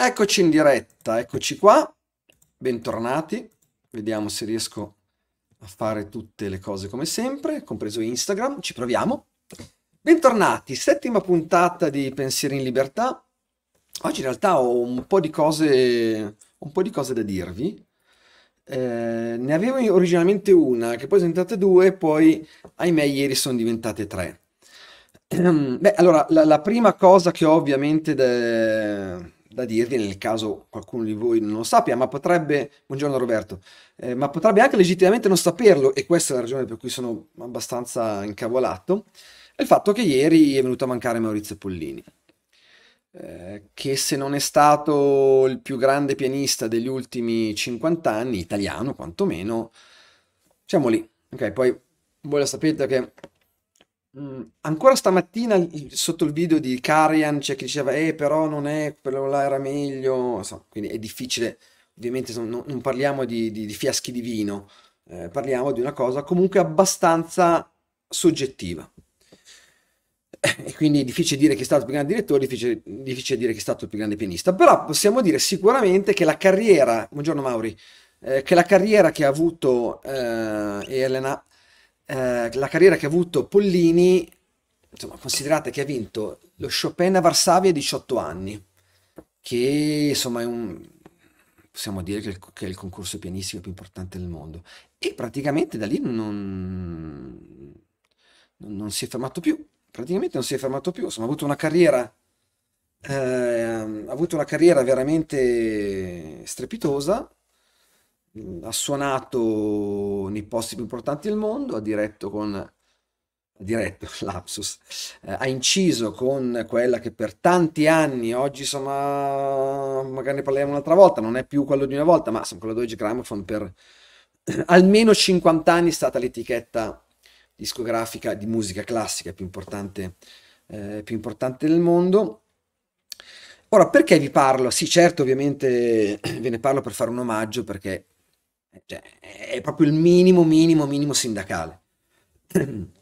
Eccoci in diretta, eccoci qua, bentornati, vediamo se riesco a fare tutte le cose come sempre, compreso Instagram, ci proviamo. Bentornati, settima puntata di Pensieri in Libertà. Oggi in realtà ho un po' di cose, po di cose da dirvi. Eh, ne avevo originalmente una, che poi sono diventate due, poi ahimè ieri sono diventate tre. Beh, allora, la, la prima cosa che ho ovviamente... De da dirvi nel caso qualcuno di voi non lo sappia, ma potrebbe, buongiorno Roberto, eh, ma potrebbe anche legittimamente non saperlo, e questa è la ragione per cui sono abbastanza incavolato, è il fatto che ieri è venuto a mancare Maurizio Pollini, eh, che se non è stato il più grande pianista degli ultimi 50 anni, italiano quantomeno, siamo lì. Ok, poi voi lo sapete che Mm, ancora stamattina sotto il video di Karian c'è chi diceva eh però non è, quello là era meglio, so, quindi è difficile, ovviamente so, no, non parliamo di, di, di, fiaschi di vino, eh, parliamo di una cosa comunque abbastanza soggettiva. E quindi è difficile dire che è stato il più grande direttore, difficile, difficile dire che è stato il più grande pianista, però possiamo dire sicuramente che la carriera, buongiorno Mauri, eh, che la carriera che ha avuto eh, Elena eh, la carriera che ha avuto Pollini, insomma, considerate che ha vinto lo Chopin a Varsavia a 18 anni, che insomma è un, possiamo dire che, il, che è il concorso pianistico più importante del mondo. E praticamente da lì non, non si è fermato più, praticamente non si è fermato più, insomma ha avuto una carriera eh, ha avuto una carriera veramente strepitosa Mm, ha suonato nei posti più importanti del mondo, ha diretto con ha diretto, lapsus, eh, ha inciso con quella che per tanti anni, oggi insomma, magari ne parliamo un'altra volta, non è più quello di una volta, ma sono quello Deutsche Grammophon per almeno 50 anni è stata l'etichetta discografica di musica classica più importante, eh, più importante del mondo. Ora, perché vi parlo? Sì, certo, ovviamente ve ne parlo per fare un omaggio, perché cioè, è proprio il minimo, minimo, minimo sindacale.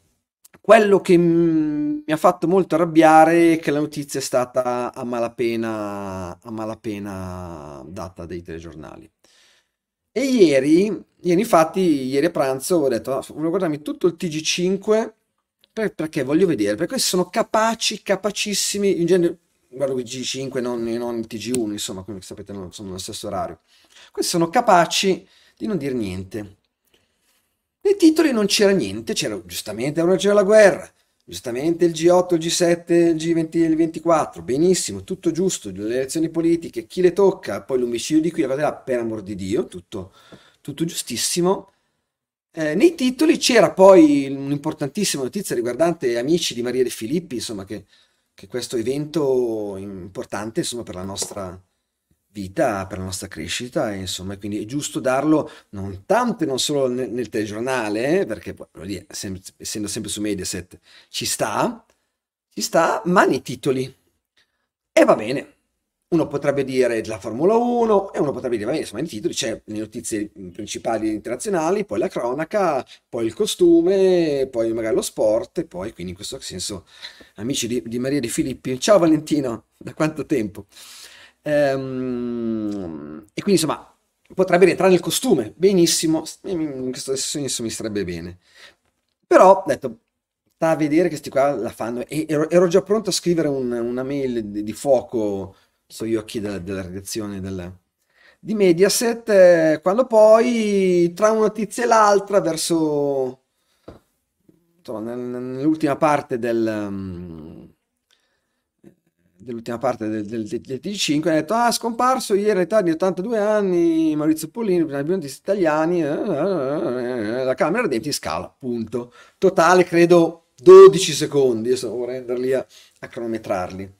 Quello che mi ha fatto molto arrabbiare è che la notizia è stata a malapena, a malapena data dai telegiornali. E ieri, ieri, infatti, ieri a pranzo ho detto, ah, voglio guardarmi tutto il TG5 per, perché voglio vedere, perché sono capaci, capacissimi, in genere guardo il TG5 non, non il TG1, insomma, come sapete non sono nello stesso orario. Questi sono capaci di non dire niente. Nei titoli non c'era niente, c'era giustamente una c'era la guerra, giustamente il G8, il G7, il G20, il 24, benissimo, tutto giusto, le elezioni politiche, chi le tocca, poi l'omicidio di qui, la cosa là, per amor di Dio, tutto, tutto giustissimo. Eh, nei titoli c'era poi un'importantissima notizia riguardante Amici di Maria De Filippi, insomma, che, che questo evento importante insomma, per la nostra vita, per la nostra crescita, insomma, quindi è giusto darlo non tanto e non solo nel, nel telegiornale, eh, perché dire, sem- essendo sempre su Mediaset ci sta, ci sta, ma nei titoli. E va bene, uno potrebbe dire la Formula 1 e uno potrebbe dire, va bene, insomma, nei titoli c'è le notizie principali internazionali, poi la cronaca, poi il costume, poi magari lo sport, e poi quindi in questo senso, amici di, di Maria De Filippi, ciao Valentino, da quanto tempo? Ehm, e quindi insomma potrebbe rientrare nel costume, benissimo, in questo senso mi starebbe bene. Però ho detto, sta a vedere che sti qua la fanno, e ero, ero già pronto a scrivere un, una mail di, di, fuoco, so io a chi della, della redazione del, di Mediaset, eh, quando poi tra una notizia e l'altra, verso insomma, nell'ultima parte del... Um, dell'ultima parte del, del, del, del T5 ha detto ah scomparso ieri all'età di 82 anni Maurizio Pollini protagonisti italiani eh, eh, eh, la camera denti scala punto totale credo 12 secondi adesso vorrei andare lì a, a cronometrarli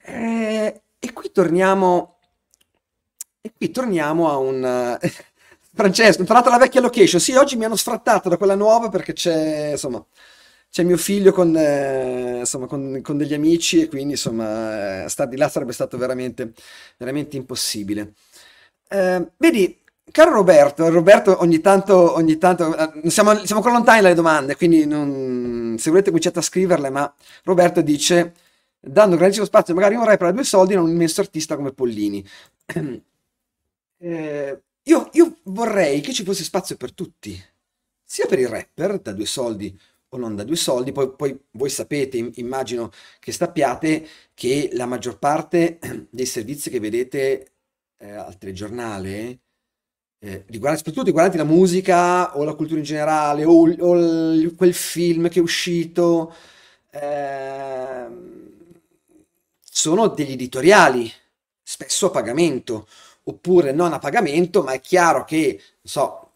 e qui torniamo e qui torniamo a un Francesco ho imparato la vecchia location sì oggi mi hanno sfrattato da quella nuova perché c'è insomma c'è mio figlio con, eh, insomma, con, con, degli amici e quindi insomma eh, star di là sarebbe stato veramente, veramente impossibile. Eh, vedi, caro Roberto, Roberto ogni tanto, ogni tanto eh, siamo, siamo ancora lontani dalle domande, quindi non, se volete cominciate a scriverle, ma Roberto dice, dando grandissimo spazio magari un rapper a due soldi a un immenso artista come Pollini. eh, io, io vorrei che ci fosse spazio per tutti, sia per il rapper da due soldi o non da due soldi. Poi, poi voi sapete, immagino che sappiate, che la maggior parte dei servizi che vedete eh, al telegiornale eh, riguarda, soprattutto riguardanti la musica o la cultura in generale o, o il, quel film che è uscito, eh, sono degli editoriali, spesso a pagamento oppure non a pagamento, ma è chiaro che, non so,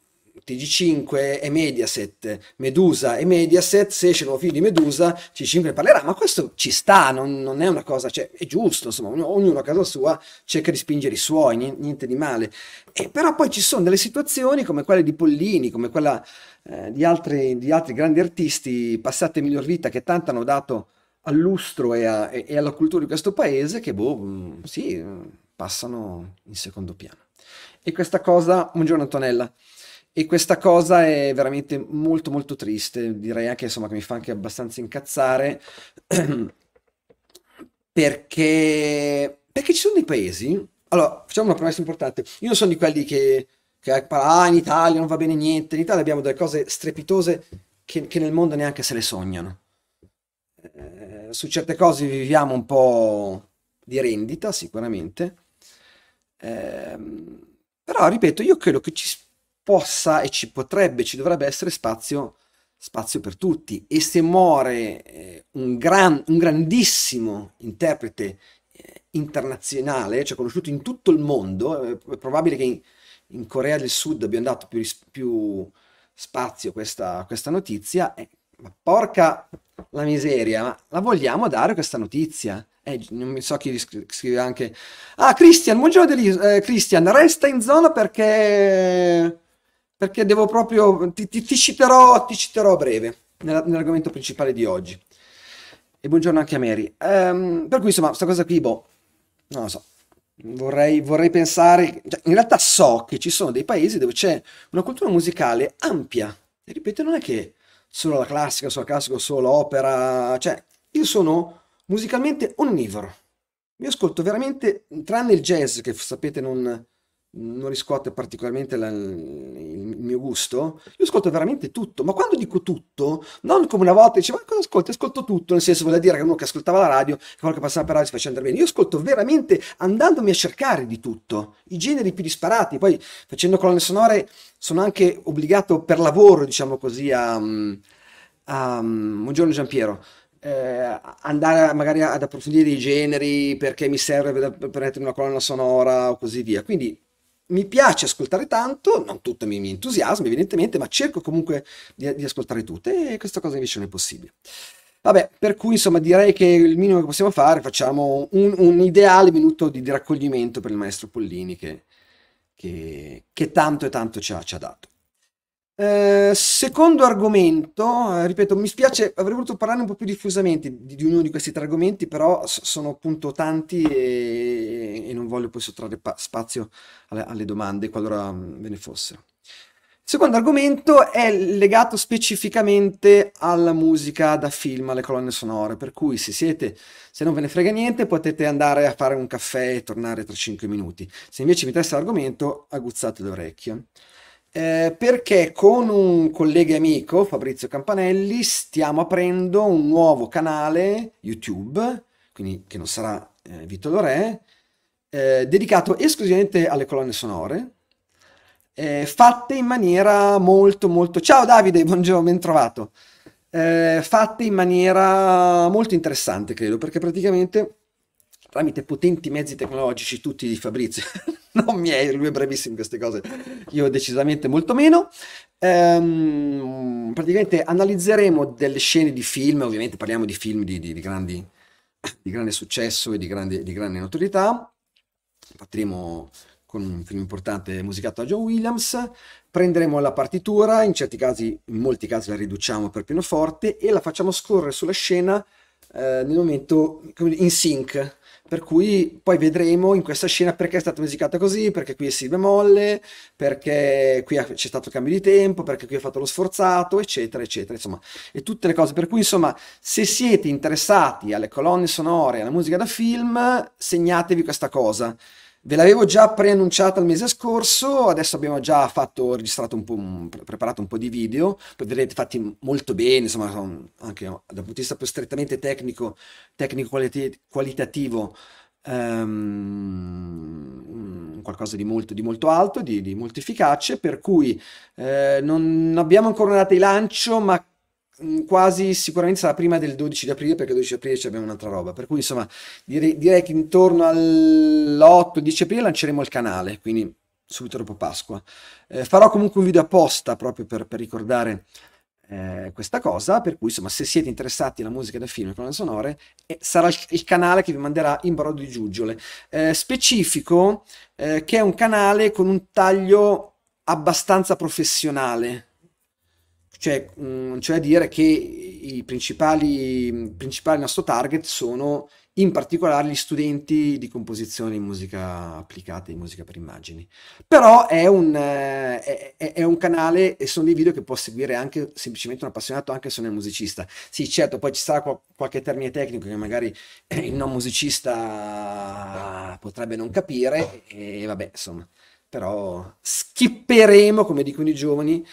TG5 e Mediaset, Medusa e Mediaset, se esce il nuovo film di Medusa, TG5 ne parlerà, ma questo ci sta, non, non è una cosa, cioè, è giusto, insomma, ognuno, a casa sua cerca di spingere i suoi, niente di male. E, però poi ci sono delle situazioni come quelle di Pollini, come quella eh, di, altri, di, altri, grandi artisti passate miglior vita che tanto hanno dato al lustro e, a, e, e alla cultura di questo paese che, boh, mm, sì, passano in secondo piano. E questa cosa, buongiorno Antonella. E questa cosa è veramente molto molto triste, direi anche insomma che mi fa anche abbastanza incazzare, perché, perché ci sono dei paesi, allora facciamo una promessa importante, io non sono di quelli che, che ah in Italia non va bene niente, in Italia abbiamo delle cose strepitose che, che nel mondo neanche se le sognano, eh, su certe cose viviamo un po' di rendita sicuramente, eh, però ripeto io credo che ci possa e ci potrebbe, ci dovrebbe essere spazio, spazio per tutti. E se muore eh, un, gran, un, grandissimo interprete eh, internazionale, cioè conosciuto in tutto il mondo, eh, è probabile che in, in, Corea del Sud abbiano dato più, più spazio a questa, questa, notizia, eh, ma porca la miseria, ma la vogliamo dare questa notizia? Eh, non so chi scrive anche. Ah, Christian, buongiorno, eh, Christian, resta in zona perché perché devo proprio, ti, ti, ti citerò, ti citerò a breve nell'argomento principale di oggi. E buongiorno anche a Mary. Um, per cui insomma, questa cosa qui, boh, non lo so, vorrei, vorrei pensare, cioè, in realtà so che ci sono dei paesi dove c'è una cultura musicale ampia, e ripeto, non è che solo la classica, solo la classica, solo l'opera, cioè, io sono musicalmente onnivoro. mi ascolto veramente, tranne il jazz, che sapete non, non riscuote particolarmente la, il mio gusto, io ascolto veramente tutto, ma quando dico tutto, non come una volta dicevo, ma cosa ascolti? Ascolto tutto, nel senso vuol dire che uno che ascoltava la radio, che quello che passava per radio si faceva andare bene, io ascolto veramente andandomi a cercare di tutto, i generi più disparati, poi facendo colonne sonore sono anche obbligato per lavoro, diciamo così, a... a buongiorno mm, Giampiero. Eh, andare magari ad approfondire i generi perché mi serve per mettermi una colonna sonora o così via. Quindi mi piace ascoltare tanto, non tutto mi, mi entusiasma evidentemente, ma cerco comunque di, di ascoltare tutte e questa cosa invece non è possibile. Vabbè, per cui insomma direi che il minimo che possiamo fare, facciamo un, un ideale minuto di, di, raccoglimento per il maestro Pollini che, che, che tanto e tanto ci ha, ci ha dato. Eh, secondo argomento, eh, ripeto, mi spiace, avrei voluto parlare un po' più diffusamente di, di ognuno di questi tre argomenti, però sono appunto tanti e, e non voglio poi sottrarre spazio alle, alle domande qualora mm, ve ne fossero. secondo argomento è legato specificamente alla musica da film, alle colonne sonore, per cui se siete, se non ve ne frega niente, potete andare a fare un caffè e tornare tra 5 minuti. Se invece vi interessa l'argomento, aguzzate l'orecchio. Eh, perché con un collega e amico, Fabrizio Campanelli, stiamo aprendo un nuovo canale YouTube, quindi che non sarà eh, Vito Lorè, eh, dedicato esclusivamente alle colonne sonore, eh, fatte in maniera molto molto... Ciao Davide, buongiorno, ben trovato! Eh, fatte in maniera molto interessante, credo, perché praticamente tramite potenti mezzi tecnologici, tutti di Fabrizio, non miei, lui è bravissimo in queste cose, io decisamente molto meno. Ehm, praticamente analizzeremo delle scene di film, ovviamente parliamo di film di, di, di, grandi, di grande successo e di grande, grande notorietà. Partiremo con un film importante musicato da John Williams. Prenderemo la partitura, in certi casi, in molti casi la riduciamo per pianoforte e la facciamo scorrere sulla scena eh, nel momento in sync per cui poi vedremo in questa scena perché è stata musicata così, perché qui è si bemolle, perché qui c'è stato il cambio di tempo, perché qui ha fatto lo sforzato, eccetera, eccetera, insomma, e tutte le cose. Per cui, insomma, se siete interessati alle colonne sonore, alla musica da film, segnatevi questa cosa. Ve l'avevo già preannunciata il mese scorso, adesso abbiamo già fatto, registrato un po', un, preparato un po' di video, poi vedrete fatti molto bene, insomma, anche dal punto di vista più strettamente tecnico, tecnico qualitativo, qualitativo um, ehm, mm, qualcosa di molto, di molto alto, di, di, molto efficace, per cui eh, non abbiamo ancora una data di lancio, ma Mm, quasi sicuramente sarà prima del 12 di aprile perché il 12 di aprile abbiamo un'altra roba per cui insomma direi, direi che intorno all'8-10 aprile lanceremo il canale quindi subito dopo Pasqua eh, farò comunque un video apposta proprio per, per ricordare eh, questa cosa per cui insomma se siete interessati alla musica da film e colonne sonore eh, sarà il, il, canale che vi manderà in brodo di giuggiole eh, specifico eh, che è un canale con un taglio abbastanza professionale cioè, mh, mm, cioè dire che i principali, principali nostro target sono in particolare gli studenti di composizione in musica applicata e musica per immagini. Però è un, eh, è, è un, canale e sono dei video che può seguire anche semplicemente un appassionato, anche se non è musicista. Sì, certo, poi ci sarà qual- qualche termine tecnico che magari il non musicista potrebbe non capire e vabbè, insomma. Però skipperemo, come dicono i giovani,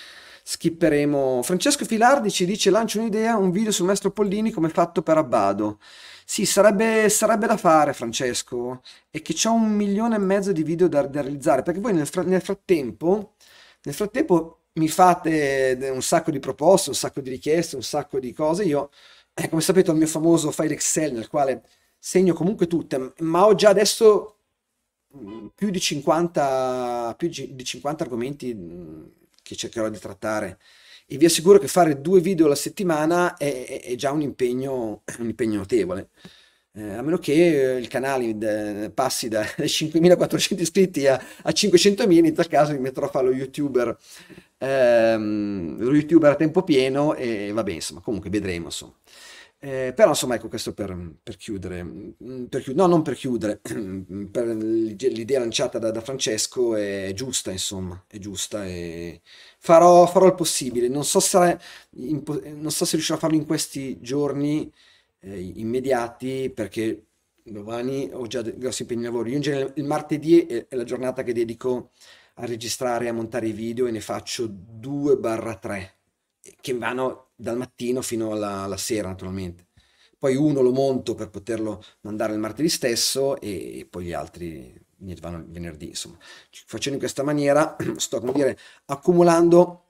skipperemo. Francesco Filardi ci dice lancio un'idea, un video sul maestro Pollini come fatto per Abbado. Sì, sarebbe, sarebbe da fare Francesco e che c'ho un milione e mezzo di video da, da realizzare perché voi nel, fra, nel, frattempo, nel frattempo mi fate eh, un sacco di proposte, un sacco di richieste, un sacco di cose. Io, eh, come sapete, ho il mio famoso file Excel nel quale segno comunque tutte, ma ho già adesso mm, più di 50, più di 50 argomenti mm, che cercherò di trattare e vi assicuro che fare due video alla settimana è, è già un impegno, un impegno notevole. Eh, a meno che il canale passi da 5.400 iscritti a, a 500.000, in tal caso mi metterò a fare lo youtuber, ehm, lo YouTuber a tempo pieno e va bene, insomma, comunque vedremo. Insomma. Eh, però insomma ecco questo per, mm, per chiudere, mm, mm, per chiudere, no non per chiudere, per l'idea lanciata da, da, Francesco è giusta insomma, è giusta e farò, farò il possibile, non so, se, non so se riuscirò a farlo in questi giorni eh, immediati perché domani ho già grossi impegni di lavoro, io in genere il martedì è, è la giornata che dedico a registrare, e a montare i video e ne faccio 2-3 che vanno dal mattino fino alla, alla sera naturalmente. Poi uno lo monto per poterlo mandare il martedì stesso e, e poi gli altri ne vanno il venerdì, insomma. Facendo in questa maniera sto, come dire, accumulando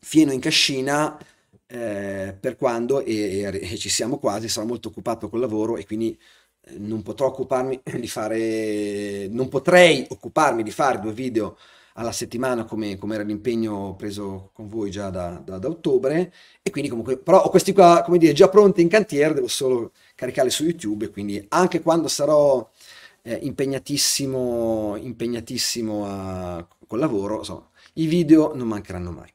fieno in cascina eh, per quando, e, e, ci siamo quasi, sarò molto occupato col lavoro e quindi eh, non potrò occuparmi di fare, non potrei occuparmi di fare due video alla settimana come, come era l'impegno preso con voi già da, da, da, ottobre e quindi comunque però ho questi qua come dire già pronti in cantiere devo solo caricarli su youtube quindi anche quando sarò eh, impegnatissimo impegnatissimo a, col lavoro insomma, i video non mancheranno mai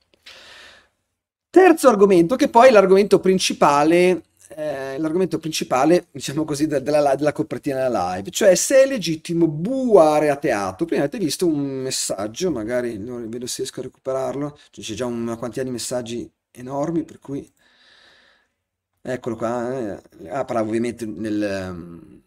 terzo argomento che poi è l'argomento principale eh, l'argomento principale, diciamo così, della, della copertina della live, cioè se è legittimo buare a teatro. Prima avete visto un messaggio, magari non vedo se riesco a recuperarlo, cioè, c'è già una quantità di messaggi enormi, per cui... Eccolo qua, eh. ah, parlavo ovviamente nel... Ehm,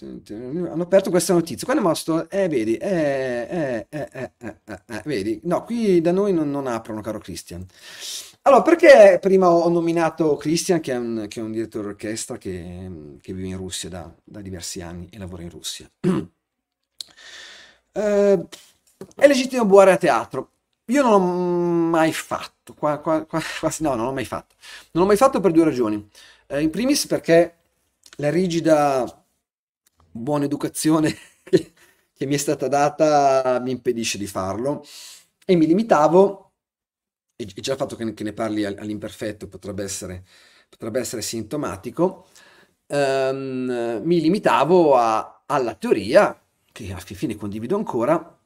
hanno aperto questa notizia. Quando è mosso, eh, vedi, eh, eh, eh, eh, eh, eh, vedi, no, qui da noi non, non aprono, caro Christian. Allora, perché prima ho nominato Christian, che è un, che è un direttore d'orchestra che, che, vive in Russia da, da, diversi anni e lavora in Russia? eh, è legittimo buare a teatro. Io non l'ho mai fatto, qua, qua, qua, quasi, no, non l'ho mai fatto. Non l'ho mai fatto per due ragioni. Eh, in primis perché la rigida buona educazione che mi è stata data mi impedisce di farlo e mi limitavo e già il fatto che ne, che ne parli all'imperfetto potrebbe essere, potrebbe essere sintomatico, ehm, mi limitavo a, alla teoria, che a fine condivido ancora,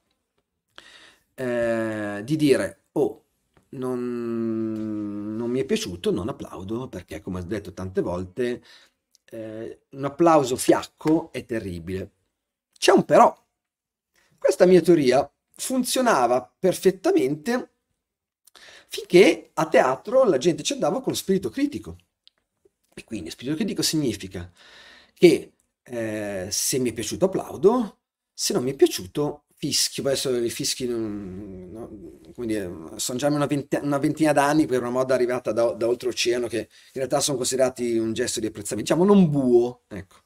eh, di dire, oh, non, non, mi è piaciuto, non applaudo, perché come ho detto tante volte, eh, un applauso fiacco è terribile. C'è un però. Questa mia teoria funzionava perfettamente finché a teatro la gente ci andava con lo spirito critico. E quindi spirito critico significa che eh, se mi è piaciuto applaudo, se non mi è piaciuto fischi, poi sono i fischi, no, come dire, sono già una, venti, una ventina d'anni per una moda arrivata da, da oltreoceano che in realtà sono considerati un gesto di apprezzamento, diciamo non buo, ecco.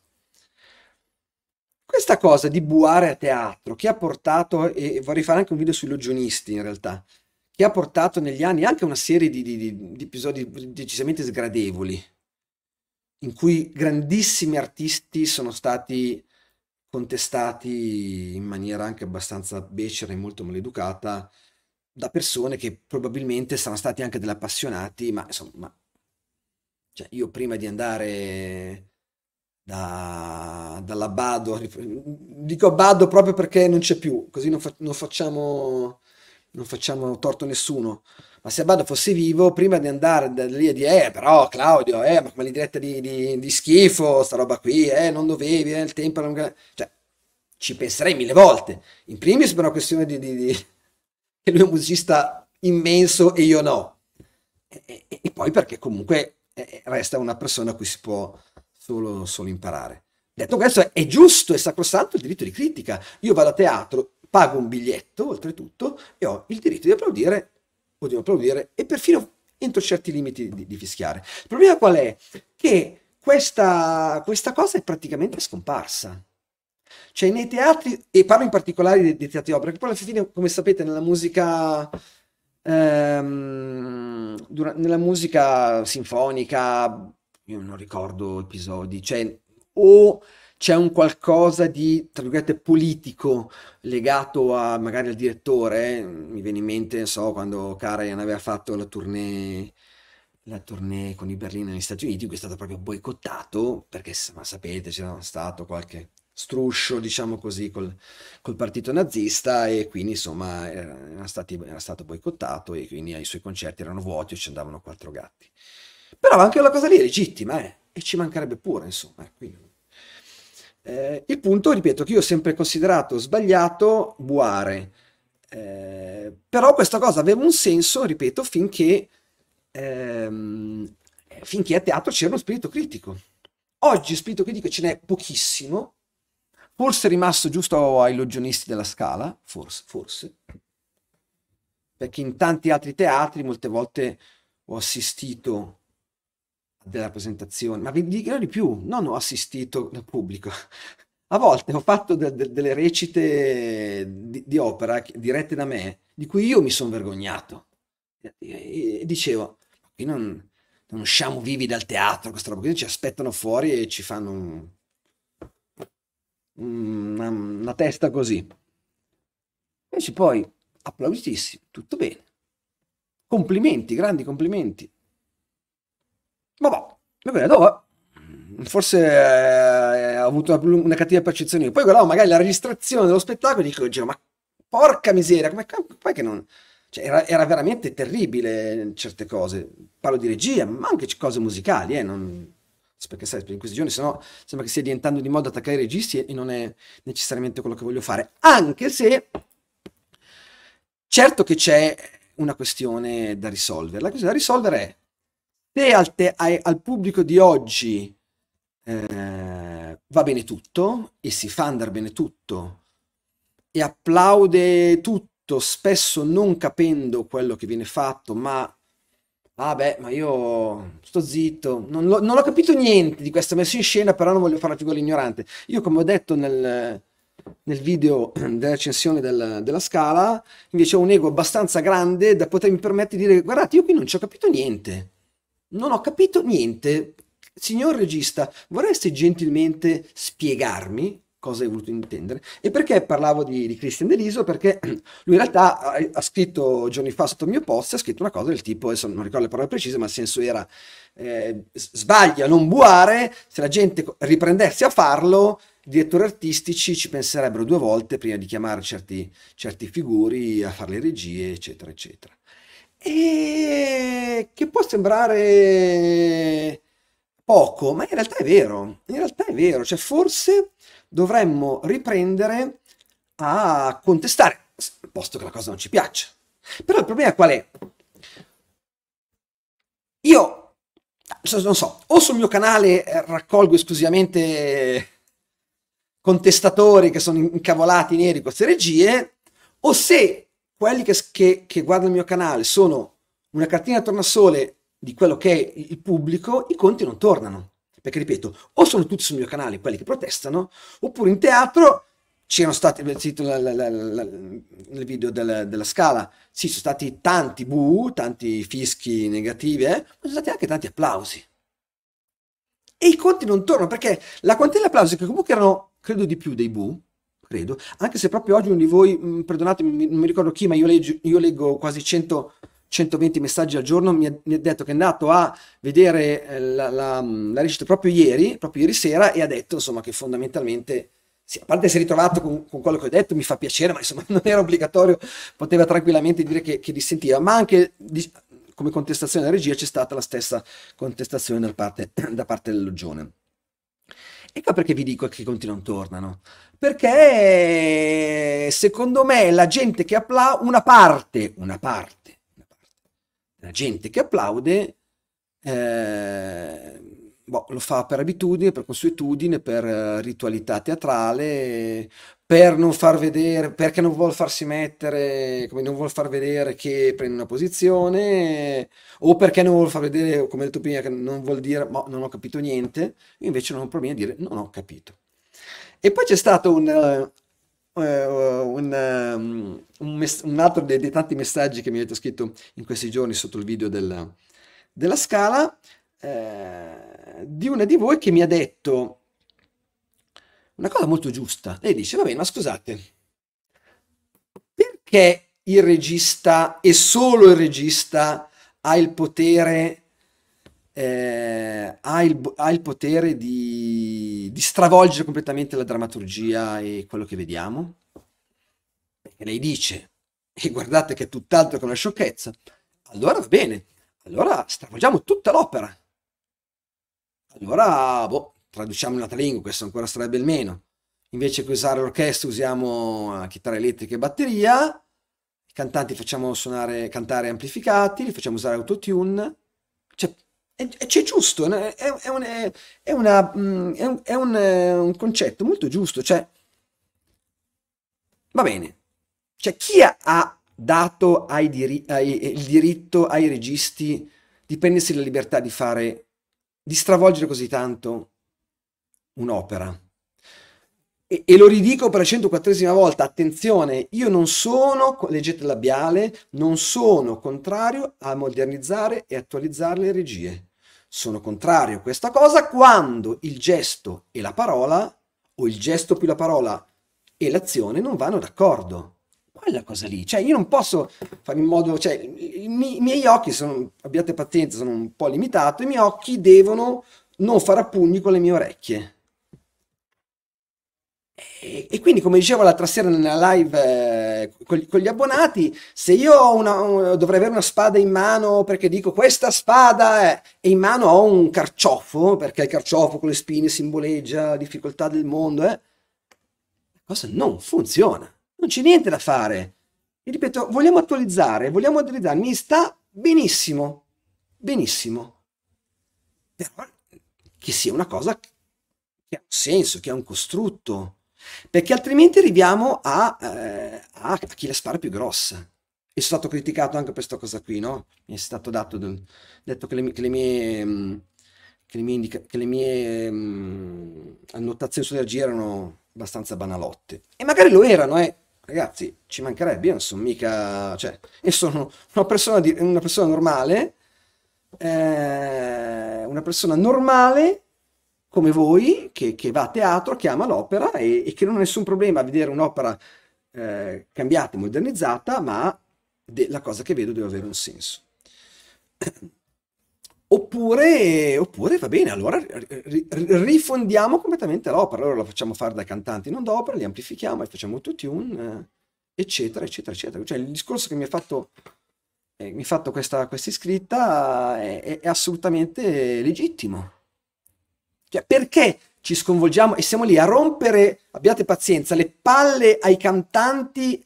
Questa cosa di buare a teatro che ha portato, e vorrei fare anche un video sui logionisti in realtà, che ha portato negli anni anche una serie di, di, di episodi decisamente sgradevoli, in cui grandissimi artisti sono stati contestati in maniera anche abbastanza becera e molto maleducata da persone che probabilmente saranno stati anche degli appassionati, ma insomma, cioè io prima di andare da, Bado, dico Bado proprio perché non c'è più, così non, fa, non facciamo non facciamo torto a nessuno. Ma se Abbado fosse vivo, prima di andare da lì e di eh, però Claudio, eh, ma come diretta di, di, di, schifo, sta roba qui, eh, non dovevi, eh, il tempo non... Cioè, ci penserei mille volte. In primis per una questione di, di, di... che lui è un musicista immenso e io no. E, e, e poi perché comunque eh, resta una persona a cui si può solo, solo imparare. Detto questo, è giusto e sacrosanto il diritto di critica. Io vado a teatro, pago un biglietto oltretutto e ho il diritto di applaudire o di non applaudire e perfino entro certi limiti di, di fischiare. Il problema qual è? Che questa, questa cosa è praticamente scomparsa. Cioè nei teatri, e parlo in particolare dei, dei teatri opera, che poi alla fine, come sapete, nella musica, ehm, dura, nella musica sinfonica, io non ricordo episodi, cioè o c'è un qualcosa di, tra virgolette, politico legato a, magari al direttore. Mi viene in mente, non so, quando Karajan aveva fatto la tournée, la tournée con i Berlino negli Stati Uniti, qui è stato proprio boicottato, perché, ma sapete, c'era stato qualche struscio, diciamo così, col, col, partito nazista e quindi insomma era, stati, era, stato boicottato e quindi i suoi concerti erano vuoti e ci andavano quattro gatti. Però anche una cosa lì è legittima, eh? e ci mancherebbe pure, insomma. Eh, quindi... Eh, il punto, ripeto, che io ho sempre considerato sbagliato buare, eh, però questa cosa aveva un senso, ripeto, finché, ehm, finché a teatro c'era uno spirito critico. Oggi spirito critico ce n'è pochissimo, forse è rimasto giusto ai logionisti della Scala, forse, forse, perché in tanti altri teatri molte volte ho assistito della presentazione, ma vi dirò di più, non ho assistito da pubblico. A volte ho fatto de- de- delle recite di-, di opera dirette da me, di cui io mi sono vergognato. e dicevo, qui non, non usciamo vivi dal teatro, questa roba qui ci aspettano fuori e ci fanno un, una, una, testa così. Invece poi applauditissimi, tutto bene. Complimenti, grandi complimenti. Ma va va bene, dove? Forse eh, ha avuto una, una, cattiva percezione. Poi guardavo magari la registrazione dello spettacolo e dico, ma porca miseria, come poi che non... Cioè, era, era, veramente terribile certe cose. Parlo di regia, ma anche cose musicali, eh, non perché sai, in questi giorni se no, sembra che stia diventando di moda attaccare i registi e non è necessariamente quello che voglio fare, anche se certo che c'è una questione da risolvere. La questione da risolvere è se al, te, ai, al pubblico di oggi eh, va bene tutto e si fa andare bene tutto e applaude tutto, spesso non capendo quello che viene fatto, ma ah ma io sto zitto, non, lo, non ho capito niente di questa messa in scena, però non voglio fare la figura ignorante. Io come ho detto nel, nel video dell'accensione del, della scala, invece ho un ego abbastanza grande da potermi permettere di dire guardate, io qui non ci ho capito niente non ho capito niente. Signor regista, vorreste gentilmente spiegarmi cosa hai voluto intendere? E perché parlavo di, di Christian Deliso? Perché lui in realtà ha, ha, scritto giorni fa sotto il mio post, ha scritto una cosa del tipo, adesso non ricordo le parole precise, ma il senso era eh, sbaglia non buare, se la gente riprendesse a farlo i direttori artistici ci penserebbero due volte prima di chiamare certi, certi figuri a fare le regie, eccetera, eccetera e che può sembrare poco, ma in realtà è vero, in realtà è vero, cioè forse dovremmo riprendere a contestare, posto che la cosa non ci piaccia. Però il problema qual è? Io, non so, o sul mio canale raccolgo esclusivamente contestatori che sono incavolati neri con queste regie, o se quelli che, che, che guardano il mio canale sono una cartina tornasole di quello che è il pubblico, i conti non tornano. Perché ripeto, o sono tutti sul mio canale quelli che protestano, oppure in teatro c'erano stati, nel video della, della, scala, sì, sono stati tanti bu, tanti fischi negativi, eh, ma sono stati anche tanti applausi. E i conti non tornano perché la quantità di applausi, che comunque erano, credo, di più dei bu, credo, anche se proprio oggi uno di voi, mh, mm, perdonatemi, non mi ricordo chi, ma io, leggo, io leggo quasi 100, 120 messaggi al giorno, mi ha, mi ha, detto che è andato a vedere eh, la, la, mm, la recita proprio ieri, proprio ieri sera, e ha detto insomma che fondamentalmente... Sì, a parte si è ritrovato con, con, quello che ho detto, mi fa piacere, ma insomma non era obbligatorio, poteva tranquillamente dire che, che dissentiva, ma anche di, come contestazione della regia c'è stata la stessa contestazione da parte, da parte dell'Ogione. Ecco perché vi dico che i conti non tornano. Perché secondo me la gente che applaude, una parte, una parte, una parte, la gente che applaude, eh, boh, lo fa per abitudine, per consuetudine, per eh, ritualità teatrale, per non far vedere, perché non vuol farsi mettere, come non vuol far vedere che prende una posizione, o perché non vuol far vedere, come detto prima, che non vuol dire, ma boh, non ho capito niente, io invece non ho problemi a dire non ho capito. E poi c'è stato un, Uh, un, ehm, un, mess- un, altro dei, dei, tanti messaggi che mi avete scritto in questi giorni sotto il video della, della scala. Eh, di una di voi che mi ha detto una cosa molto giusta. Lei dice, va bene, ma scusate, perché il regista e solo il regista ha il potere, eh, ha, il, ha il potere di, di stravolgere completamente la drammaturgia e quello che vediamo? E lei dice, e guardate che è tutt'altro che una sciocchezza, allora va bene, allora stravolgiamo tutta l'opera, allora, boh, traduciamo in altre lingue, questo ancora sarebbe il meno. Invece che usare l'orchestra usiamo eh, chitarra elettrica e batteria, i cantanti facciamo suonare, cantare amplificati, li facciamo usare autotune. Cioè, è, è, c'è giusto, è, è un, una, mm, un, un, eh, un, concetto molto giusto, cioè, va bene. Cioè, chi ha dato ai diri- ai, il diritto ai registi di prendersi la libertà di fare di stravolgere così tanto un'opera. E, e, lo ridico per la 104esima volta, attenzione, io non sono, leggete il labiale, non sono contrario a modernizzare e attualizzare le regie. Sono contrario a questa cosa quando il gesto e la parola, o il gesto più la parola e l'azione non vanno d'accordo quella cosa lì. Cioè, io non posso fare in modo. Cioè, i, mi, i miei occhi sono, abbiate pazienza, sono un po' limitato. I miei occhi devono non far appugni con le mie orecchie. E, e quindi, come dicevo l'altra sera nella live eh, con, con, gli abbonati, se io una, dovrei avere una spada in mano perché dico questa spada è, e in mano ho un carciofo, perché il carciofo con le spine simboleggia difficoltà del mondo, eh, la cosa non funziona non c'è niente da fare. E ripeto, vogliamo attualizzare, vogliamo modernizzare, mi sta benissimo, benissimo. Però che sia una cosa che ha un senso, che ha un costrutto, perché altrimenti arriviamo a, eh, a chi la spara più grossa. E sono stato criticato anche per questa cosa qui, no? Mi è stato dato, detto che le, che le mie... Mm, che le mie, indica, che le mie um, annotazioni sull'energia erano abbastanza banalotte. E magari lo erano, eh ragazzi, ci mancherebbe, io non sono mica, cioè, io sono una persona, di, una persona normale, eh, una persona normale come voi, che, che, va a teatro, che ama l'opera e, e che non ha nessun problema a vedere un'opera eh, cambiata, modernizzata, ma de- la cosa che vedo deve avere un senso. Oppure, oppure, va bene, allora rifondiamo completamente l'opera, allora la facciamo fare dai cantanti non d'opera, li amplifichiamo, li facciamo autotune, eh, eccetera, eccetera, eccetera. Cioè il discorso che mi ha fatto, eh, mi ha fatto questa, questa iscritta è, è, è, assolutamente legittimo. Cioè, perché ci sconvolgiamo e siamo lì a rompere, abbiate pazienza, le palle ai cantanti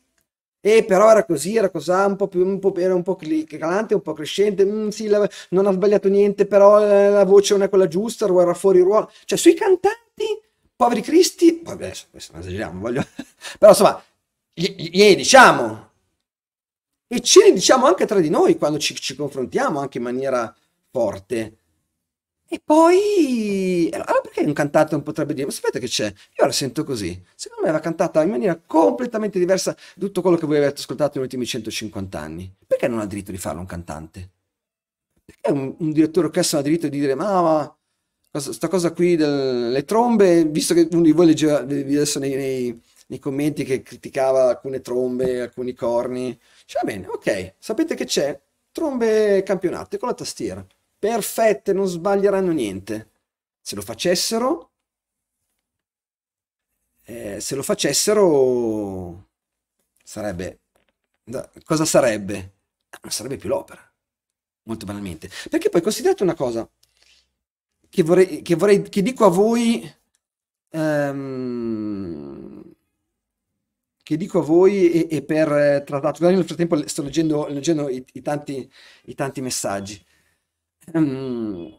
e però era così, era cos'ha, un po' più, un po', era un po' calante, un po' crescente, mm, sì, la, non ha sbagliato niente, però la, eh, la voce non è quella giusta, era fuori ruolo. Cioè, sui cantanti, poveri cristi, vabbè, adesso questo non esageriamo, voglio... però insomma, gli diciamo, e ce ne diciamo anche tra di noi quando ci, ci confrontiamo, anche in maniera forte e poi, eh, allora perché un cantante non potrebbe dire, ma sapete che c'è? Io la sento così. Secondo me l'ha cantata in maniera completamente diversa da tutto quello che voi avete ascoltato negli ultimi 150 anni. Perché non ha diritto di farlo un cantante? Perché un, un direttore orchestra ha diritto di dire, ma, ma questa cosa qui delle trombe, visto che uno di voi leggeva adesso nei, nei, nei commenti che criticava alcune trombe, alcuni corni, cioè va bene, ok, sapete che c'è? Trombe campionate con la tastiera perfette, non sbaglieranno niente. Se lo facessero, eh, se lo facessero, sarebbe... Da, cosa sarebbe? Non ah, sarebbe più l'opera, molto banalmente. Perché poi considerate una cosa che vorrei, che, vorrei, che dico a voi... Um, che dico a voi e, e per eh, trattato. nel frattempo sto leggendo, leggendo i, i, tanti, i tanti messaggi. Um,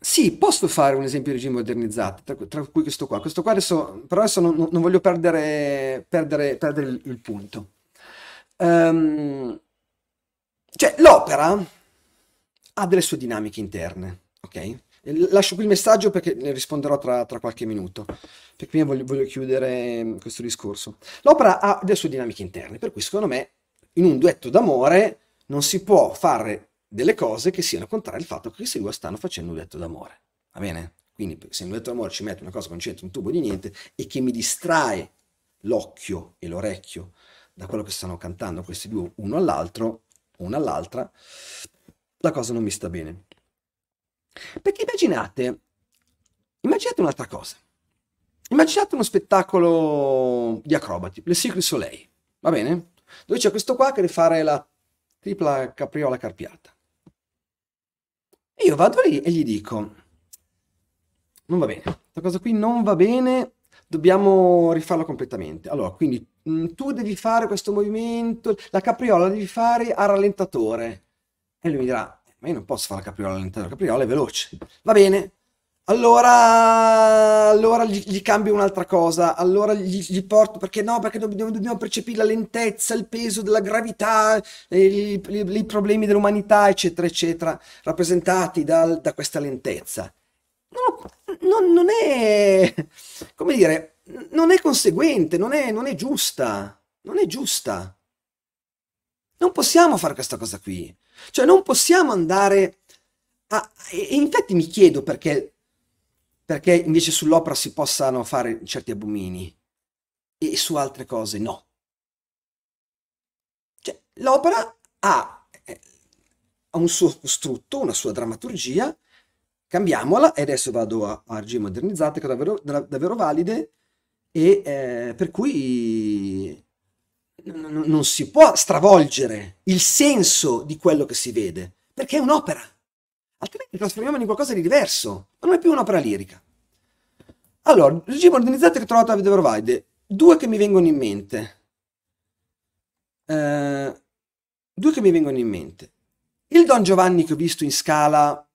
sì, posso fare un esempio di regime modernizzato, tra, tra, cui questo qua. Questo qua adesso, però adesso non, non voglio perdere, perdere, perdere il, il, punto. Um, cioè, l'opera ha delle sue dinamiche interne, ok? Lascio qui il messaggio perché ne risponderò tra, tra qualche minuto, perché prima voglio, voglio chiudere ehm, questo discorso. L'opera ha delle sue dinamiche interne, per cui secondo me in un duetto d'amore non si può fare delle cose che siano contrarie al fatto che questi due stanno facendo un detto d'amore. Va bene? Quindi se un detto d'amore ci mette una cosa che non c'entra un tubo di niente e che mi distrae l'occhio e l'orecchio da quello che stanno cantando questi due uno all'altro, una all'altra, la cosa non mi sta bene. Perché immaginate, immaginate un'altra cosa. Immaginate uno spettacolo di acrobati, le Cirque Soleil, va bene? Dove c'è questo qua che deve fare la tripla capriola carpiata. Io vado lì e gli dico, non va bene, questa cosa qui non va bene, dobbiamo rifarla completamente. Allora, quindi mh, mm, tu devi fare questo movimento, la capriola la devi fare a rallentatore. E lui mi dirà, ma io non posso fare la capriola a rallentatore, la capriola è veloce. Va bene, allora, allora gli, gli, cambio un'altra cosa, allora gli, gli porto, perché no, perché dobbiamo, dobbiamo, percepire la lentezza, il peso della gravità, eh, i, problemi dell'umanità, eccetera, eccetera, rappresentati da, da questa lentezza. No, non, non, è, come dire, non è conseguente, non è, non è giusta, non è giusta. Non possiamo fare questa cosa qui. Cioè, non possiamo andare... Ah, e infatti mi chiedo perché perché invece sull'opera si possano fare certi abomini e su altre cose no. Cioè, l'opera ha, eh, ha un suo costrutto, una sua drammaturgia, cambiamola e adesso vado a, a regie modernizzate che sono davvero, davvero valide e eh, per cui non si può stravolgere il senso di quello che si vede perché è un'opera altrimenti trasformiamo in qualcosa di diverso, non è più un'opera lirica. Allora, regime organizzato che trovato a Video Provide, due che mi vengono in mente. Eh, due che mi vengono in mente. Il Don Giovanni che ho visto in scala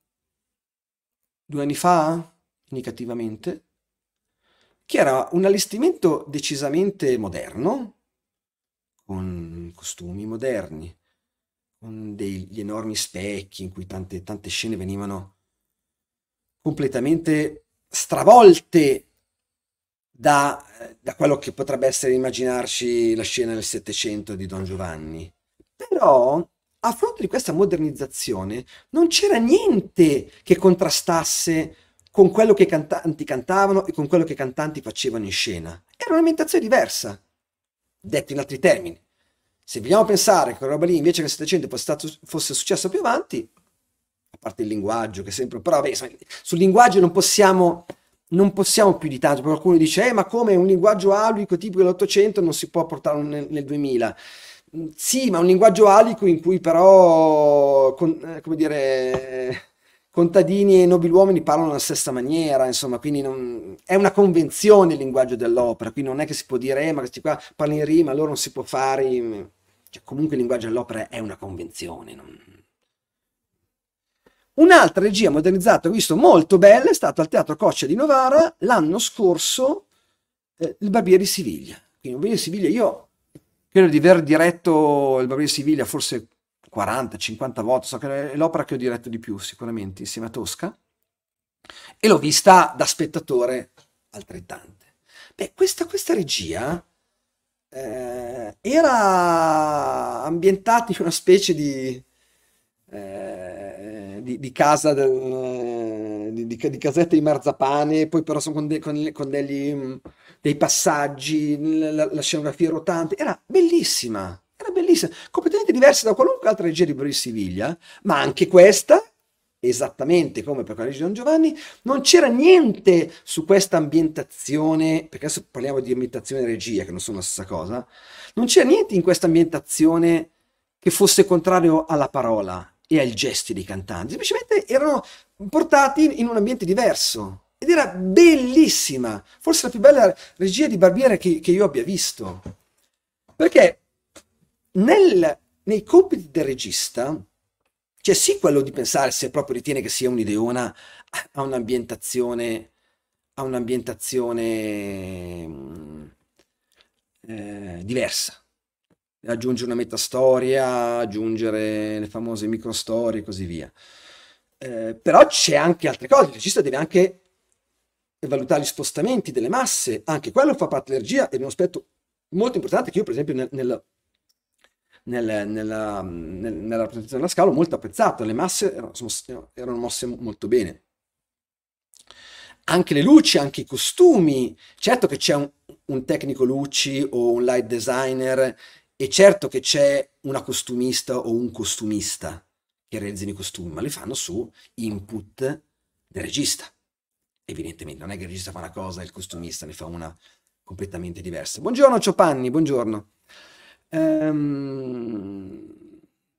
due anni fa, indicativamente, che era un allestimento decisamente moderno, con costumi moderni, con degli enormi specchi in cui tante, tante scene venivano completamente stravolte da, da, quello che potrebbe essere immaginarci la scena del Settecento di Don Giovanni. Però, a fronte di questa modernizzazione, non c'era niente che contrastasse con quello che i cantanti cantavano e con quello che i cantanti facevano in scena. Era un'ambientazione diversa, detto in altri termini. Se vogliamo pensare che quella roba lì invece che 700 fosse, stato, fosse successa più avanti, a parte il linguaggio che sempre... però vabbè, sul linguaggio non possiamo, non possiamo più di tanto, perché qualcuno dice eh, ma come un linguaggio alico tipo dell'Ottocento non si può portare nel, nel 2000? Sì, ma un linguaggio alico in cui però, con, eh, come dire contadini e nobiluomini parlano alla stessa maniera, insomma, quindi non, è una convenzione il linguaggio dell'opera, quindi non è che si può dire, eh, ma questi qua parlano in rima, allora non si può fare... In... Cioè, comunque il linguaggio dell'opera è una convenzione. Non... Un'altra regia modernizzata che ho visto molto bella è stata al Teatro Coccia di Novara l'anno scorso eh, Il Barbiere di Siviglia. Quindi il Barbiere di Siviglia, io credo di aver diretto il Barbiere di Siviglia forse 40-50 volte, so che è l'opera che ho diretto di più sicuramente insieme a Tosca e l'ho vista da spettatore altrettante. Beh, questa, questa regia eh, era ambientato in una specie di, eh, di, di casa del, eh, di, di, casetta di marzapane, poi però sono con, de, con, con degli, mm, dei passaggi, la, la scenografia rotante, era bellissima, era bellissima, completamente diversa da qualunque altra regia di Boris Siviglia, ma anche questa esattamente come per quella di Don Giovanni, non c'era niente su questa ambientazione, perché adesso parliamo di ambientazione e regia, che non sono la stessa cosa, non c'era niente in questa ambientazione che fosse contrario alla parola e ai gesti dei cantanti, semplicemente erano portati in un ambiente diverso. Ed era bellissima, forse la più bella regia di Barbiere che, che io abbia visto. Perché nel, nei compiti del regista, cioè sì quello di pensare se proprio ritiene che sia un'ideona a un'ambientazione, a un'ambientazione mm, eh, diversa. Aggiungere una metastoria, aggiungere le famose microstorie e così via. Eh, però c'è anche altre cose, il regista deve anche valutare gli spostamenti delle masse, anche quello fa parte dell'ergia ed è un aspetto molto importante che io per esempio nel, nel nel, nella, nella, rappresentazione della scala molto apprezzato, le masse erano, erano mosse molto bene. Anche le luci, anche i costumi, certo che c'è un, un tecnico luci o un light designer e certo che c'è una costumista o un costumista che realizzano i costumi, ma li fanno su input del regista. Evidentemente non è che il regista fa una cosa e il costumista ne fa una completamente diversa. Buongiorno Ciopanni, buongiorno. Ehm,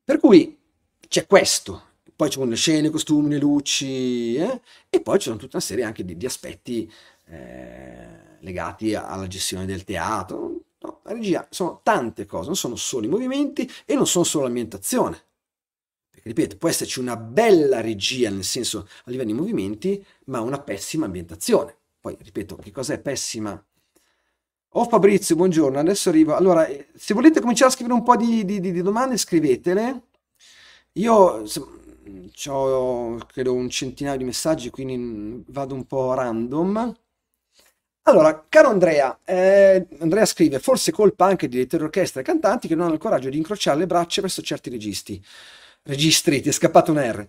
per cui c'è questo, poi ci sono le scene, i costumi, le luci, eh? e poi ci sono tutta una serie anche di, di aspetti eh, legati alla gestione del teatro. No, la regia sono tante cose, non sono solo i movimenti e non sono solo l'ambientazione. Perché, ripeto, può esserci una bella regia, nel senso a livello di movimenti, ma una pessima ambientazione. Poi, ripeto, che cosa è pessima Oh Fabrizio, buongiorno, adesso arrivo. Allora, eh, se volete cominciare a scrivere un po' di, di, di domande, scrivetele. Io se, mm, ho, credo, un centinaio di messaggi, quindi mm, vado un po' random. Allora, caro Andrea, eh, Andrea scrive, forse colpa anche di direttori orchestra e cantanti che non hanno il coraggio di incrociare le braccia verso certi registi. Registri, ti è scappato un R.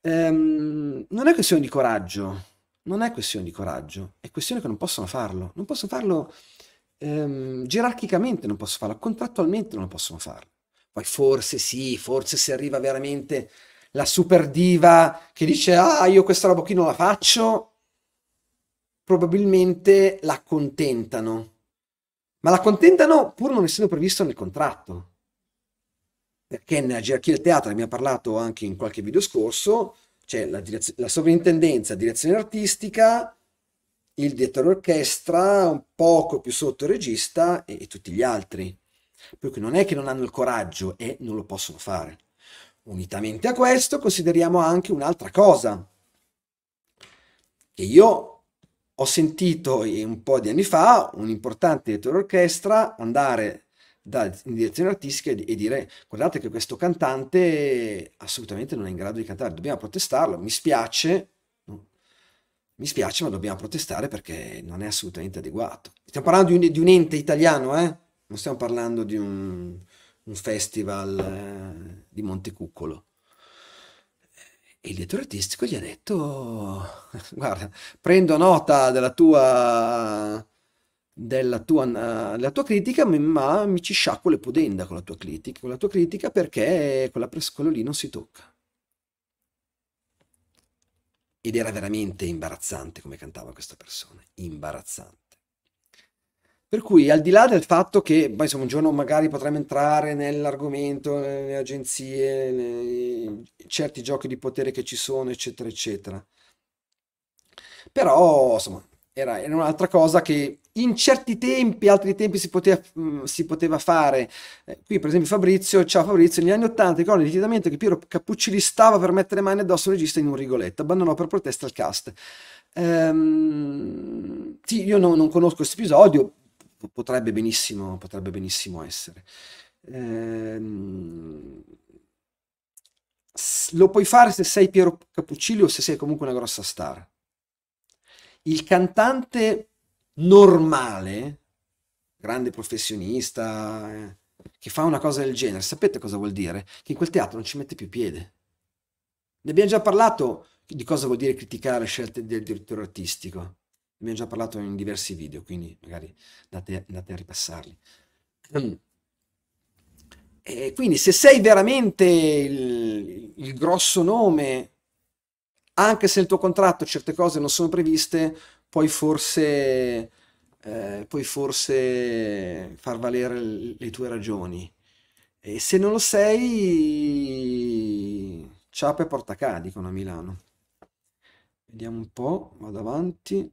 Ehm, non è questione di coraggio, non è questione di coraggio, è questione che non possono farlo. Non possono farlo ehm, gerarchicamente non posso farlo, contrattualmente non possono farlo. Poi forse sì, forse se arriva veramente la super diva che dice ah io questa roba qui non la faccio, probabilmente la accontentano. Ma la accontentano pur non essendo previsto nel contratto. Perché nella gerarchia del teatro, ne abbiamo parlato anche in qualche video scorso, c'è la, la sovrintendenza, direzione artistica, il direttore orchestra, un poco più sotto il regista e, e tutti gli altri. Per cui non è che non hanno il coraggio e non lo possono fare. Unitamente a questo consideriamo anche un'altra cosa che io ho sentito eh, un po' di anni fa un importante direttore orchestra andare da, in direzione artistica e, e dire guardate che questo cantante assolutamente non è in grado di cantare, dobbiamo protestarlo, mi spiace, mi spiace ma dobbiamo protestare perché non è assolutamente adeguato. Stiamo parlando di un, di un ente italiano, eh? non stiamo parlando di un, un festival eh, di Montecuccolo. E il direttore artistico gli ha detto, guarda, prendo nota della tua, della tua, della eh, tua critica, ma mi ci sciacquo le pudenda con la tua critica, con la tua critica perché quella, quello lì non si tocca. Ed era veramente imbarazzante come cantava questa persona, imbarazzante. Per cui al di là del fatto che poi se un giorno magari potremmo entrare nell'argomento, eh, nelle agenzie, nei certi giochi di potere che ci sono, eccetera, eccetera. Però, insomma, era, era un'altra cosa che in certi tempi, altri tempi si poteva, mm, si poteva fare. Eh, qui per esempio Fabrizio, ciao Fabrizio, negli anni 80 ricordo nitidamente che Piero Cappuccini stava per mettere mani addosso al regista in un rigoletto, abbandonò per protesta il cast. Ehm, sì, io non, non conosco questo episodio, potrebbe benissimo, potrebbe benissimo essere. Ehm, lo puoi fare se sei Piero Cappuccini o se sei comunque una grossa star il cantante normale, grande professionista, eh, che fa una cosa del genere, sapete cosa vuol dire? Che in quel teatro non ci mette più piede. Ne abbiamo già parlato di cosa vuol dire criticare le scelte del direttore artistico. Ne abbiamo già parlato in diversi video, quindi magari andate, andate a ripassarli. Mm. E quindi se sei veramente il, il grosso nome anche se nel tuo contratto certe cose non sono previste, puoi forse, eh, puoi forse far valere le tue ragioni. E se non lo sei, ciapa e portacà, dicono a Milano. Vediamo un po', vado avanti.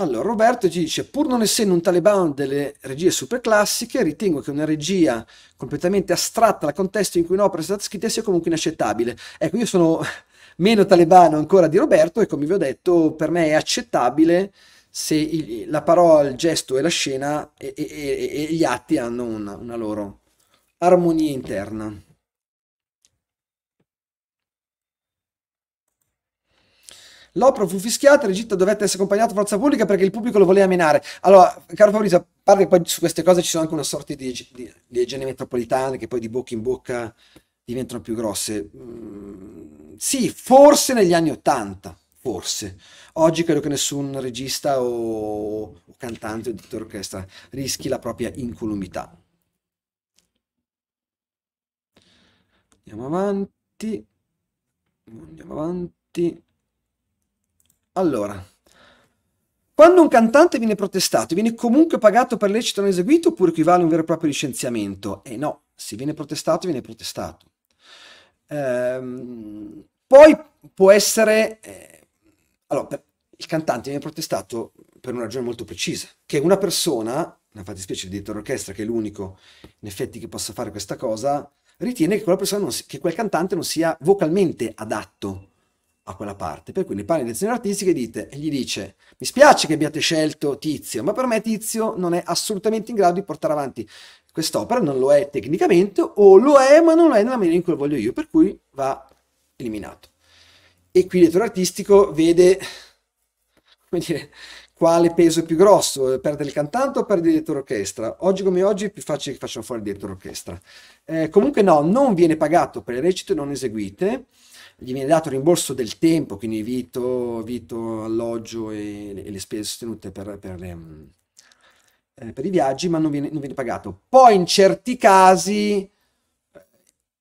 Allora, Roberto ci dice, pur non essendo un talebano delle regie superclassiche, ritengo che una regia completamente astratta dal contesto in cui un'opera è stata scritta sia comunque inaccettabile. Ecco, io sono meno talebano ancora di Roberto e come vi ho detto, per me è accettabile se il, la parola, il gesto e la scena e, e, e, e gli atti hanno una, una loro armonia interna. L'opera fu fischiata, l'Egitto dovette essere accompagnato da forza pubblica perché il pubblico lo voleva menare. Allora, caro Fabrizio, a parte che poi su queste cose ci sono anche una sorta di, di, di igiene metropolitana che poi di bocca in bocca diventano più grosse. Mm, sì, forse negli anni Ottanta, forse. Oggi credo che nessun regista o, o cantante o editore orchestra rischi la propria incolumità. Andiamo avanti. Andiamo avanti. Allora, quando un cantante viene protestato, viene comunque pagato per lecito non eseguito oppure equivale a un vero e proprio licenziamento? Eh no, se viene protestato, viene protestato. Ehm, poi può essere... Eh, allora, il cantante viene protestato per una ragione molto precisa, che una persona, una fattispecie il direttore d'orchestra, che è l'unico in effetti che possa fare questa cosa, ritiene che, si, che quel cantante non sia vocalmente adatto a quella parte. Per cui ne parli di signor artistica e, dite, gli dice: Mi spiace che abbiate scelto Tizio, ma per me Tizio non è assolutamente in grado di portare avanti quest'opera, non lo è tecnicamente, o lo è, ma non lo è nella maniera in cui lo voglio io, per cui va eliminato. E qui il dietro artistico vede, come dire, quale peso è più grosso, eh, perdere il cantante o perdere il direttore orchestra? Oggi come oggi è più facile che facciano fuori il direttore orchestra. Eh, comunque no, non viene pagato per le recite non eseguite, gli viene dato rimborso del tempo, quindi vito, vitto alloggio e, e, le spese sostenute per, per, le, mm, eh, per i viaggi, ma non viene, non viene, pagato. Poi in certi casi,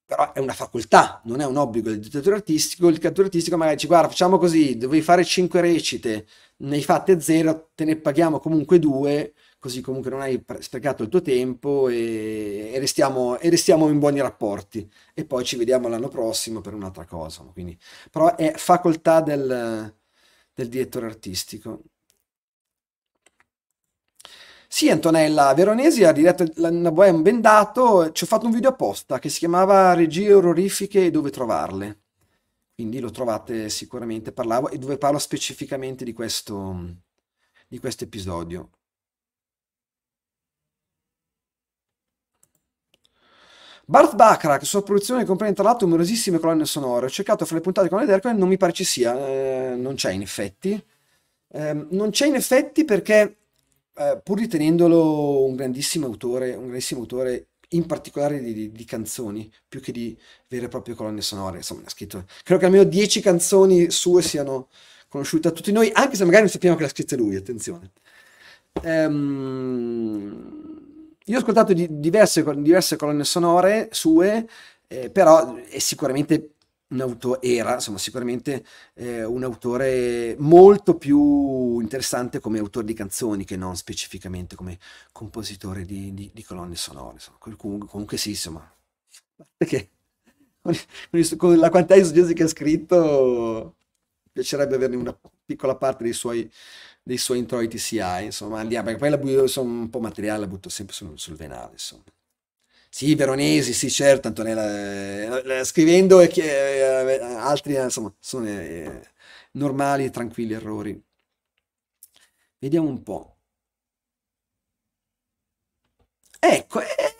però è una facoltà, non è un obbligo del dittatore artistico, il dittatore artistico magari dice guarda facciamo così, dovevi fare 5 recite, ne hai fatte 0, te ne paghiamo comunque 2, così comunque non hai sprecato il tuo tempo e, e, restiamo, e restiamo in buoni rapporti e poi ci vediamo l'anno prossimo per un'altra cosa. Quindi, però è facoltà del, del direttore artistico. Sì, Antonella Veronesi ha diretto la Bohem Bendato, ci ho fatto un video apposta che si chiamava Regie Ororifiche e dove trovarle. Quindi lo trovate sicuramente, parlavo e dove parlo specificamente di questo, di questo episodio. Bart Bacharach, sua produzione comprende tra l'altro numerosissime colonne sonore. Ho cercato fra le puntate con le d'Ercole, non mi pare ci sia, eh, non c'è in effetti. Eh, non c'è in effetti perché, eh, pur ritenendolo un grandissimo autore, un grandissimo autore in particolare di, di, di, canzoni, più che di vere e proprie colonne sonore, insomma, ha scritto, credo che almeno 10 canzoni sue siano conosciute a tutti noi, anche se magari non sappiamo che le ha scritte lui, attenzione. Ehm... Io ho ascoltato di, diverse, diverse, colonne sonore sue, eh, però è sicuramente un autore, era insomma, sicuramente eh, un autore molto più interessante come autore di canzoni che non specificamente come compositore di, di, di colonne sonore. Insomma. Comunque, comunque sì, insomma, perché con la quantità di soggetti che ha scritto, piacerebbe averne una piccola parte dei suoi dei suoi introiti si ha, insomma, andiamo, perché poi la butto, insomma, un po' materiale la butto sempre sul, sul venale, insomma. Sì, Veronesi, sì, certo, Antonella, eh, eh scrivendo eh, eh, altri, eh, insomma, sono eh, normali e tranquilli errori. Vediamo un po'. Ecco, eh,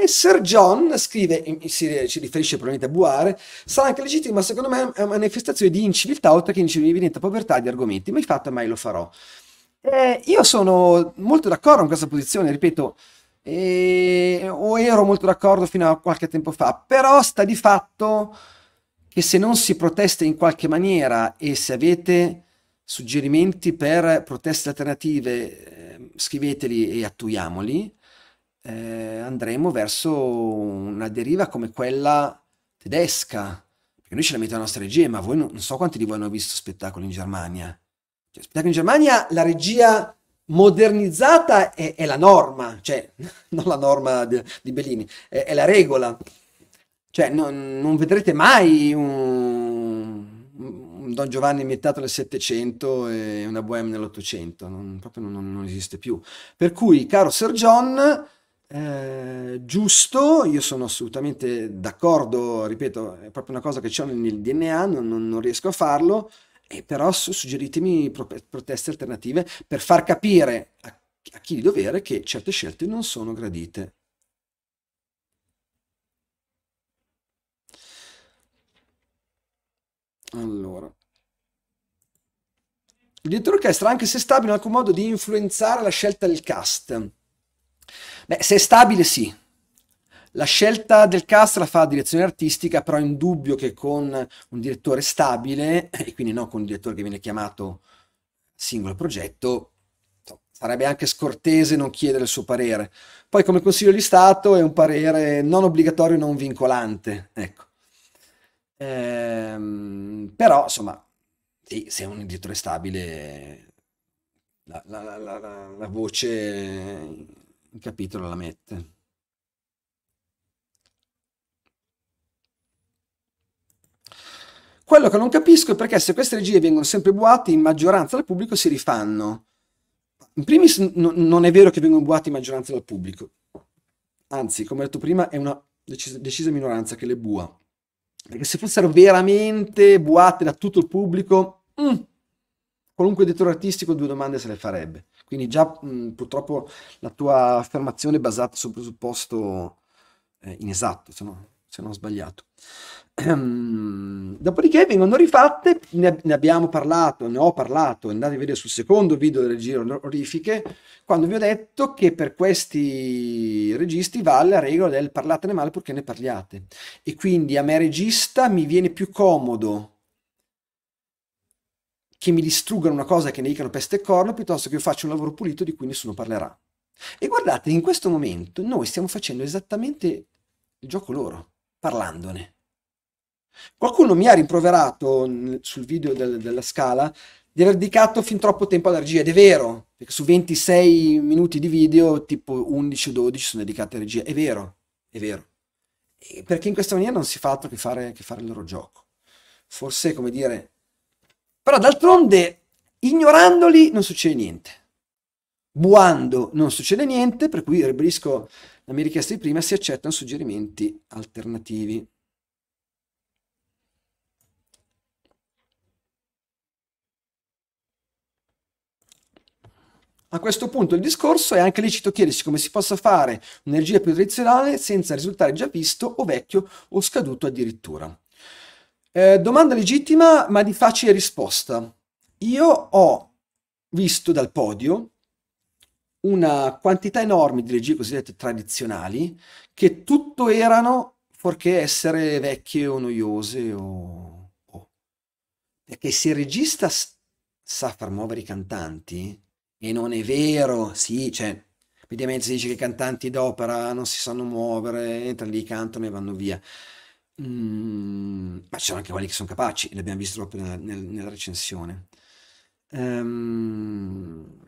e Sir John scrive, si, ci riferisce probabilmente a Buare, sarà anche legittima, secondo me, una manifestazione di inciviltà oltre che inciviltà povertà di argomenti. Mai fatta, mai lo farò. Eh, io sono molto d'accordo con questa posizione, ripeto, eh, o ero molto d'accordo fino a qualche tempo fa, però sta di fatto che se non si protesta in qualche maniera e se avete suggerimenti per proteste alternative, eh, scriveteli e attuiamoli eh, andremo verso una deriva come quella tedesca. Perché noi ce la mettiamo la nostra regia, ma voi non, non so quanti di voi hanno visto spettacoli in Germania. Cioè, spettacoli in Germania, la regia modernizzata è, è, la norma, cioè non la norma di, di Bellini, è, è, la regola. Cioè non, non vedrete mai un, un, Don Giovanni ambientato nel Settecento e una Bohème nell'Ottocento, proprio non, non, esiste più. Per cui, caro Sir John, eh, giusto, io sono assolutamente d'accordo, ripeto, è proprio una cosa che ho nel DNA, non, non, riesco a farlo, e eh, però suggeritemi pro proteste alternative per far capire a, a chi di dovere che certe scelte non sono gradite. Allora. Il direttore orchestra, anche se stabile, in alcun modo di influenzare la scelta del cast Beh, se è stabile sì. La scelta del cast la fa la direzione artistica, però è indubbio che con un direttore stabile, e quindi non con un direttore che viene chiamato singolo progetto, sarebbe anche scortese non chiedere il suo parere. Poi come Consiglio di Stato è un parere non obbligatorio, non vincolante. Ecco. Ehm, però, insomma, sì, se è un direttore stabile, la, la, la, la voce il capitolo la mette. Quello che non capisco è perché se queste regie vengono sempre buate, in maggioranza dal pubblico si rifanno. In primis no, non è vero che vengono buate in maggioranza dal pubblico. Anzi, come ho detto prima, è una decisa, decisa minoranza che le bua. Perché se fossero veramente buate da tutto il pubblico, mh, mm, qualunque editore artistico due domande se le farebbe. Quindi già mh, purtroppo la tua affermazione è basata sul presupposto eh, inesatto, se, no, se non ho sbagliato. Ehm, dopodiché vengono rifatte, ne, ne, abbiamo parlato, ne ho parlato, andate a vedere sul secondo video delle giro orifiche, quando vi ho detto che per questi registi vale la regola del parlatene male purché ne parliate. E quindi a me regista mi viene più comodo che mi distruggano una cosa che ne dicano peste e corno, piuttosto che io faccia un lavoro pulito di cui nessuno parlerà. E guardate, in questo momento noi stiamo facendo esattamente il gioco loro, parlandone. Qualcuno mi ha rimproverato sul video del, della scala di aver dedicato fin troppo tempo all'energia, ed è vero, perché su 26 minuti di video, tipo 11 o 12 sono dedicati all'energia, è vero, è vero. E perché in questa maniera non si fa altro che fare, che fare il loro gioco. Forse, come dire, però d'altronde, ignorandoli non succede niente. Buando non succede niente, per cui ribadisco la mia richiesta di prima, si accettano suggerimenti alternativi. A questo punto il discorso è anche lecito chiedersi come si possa fare un'energia più tradizionale senza risultare già visto o vecchio o scaduto addirittura. Eh, domanda legittima ma di facile risposta. Io ho visto dal podio una quantità enorme di regie cosiddette tradizionali che tutto erano fuorché essere vecchie o noiose o... Perché se il regista sa far muovere i cantanti, e non è vero, sì, cioè, mediamente si dice che i cantanti d'opera non si sanno muovere, entrano lì, cantano e vanno via. Mm, ma ci sono anche quelli che sono capaci, l'abbiamo visto proprio nella, nel- nella recensione. Ehm,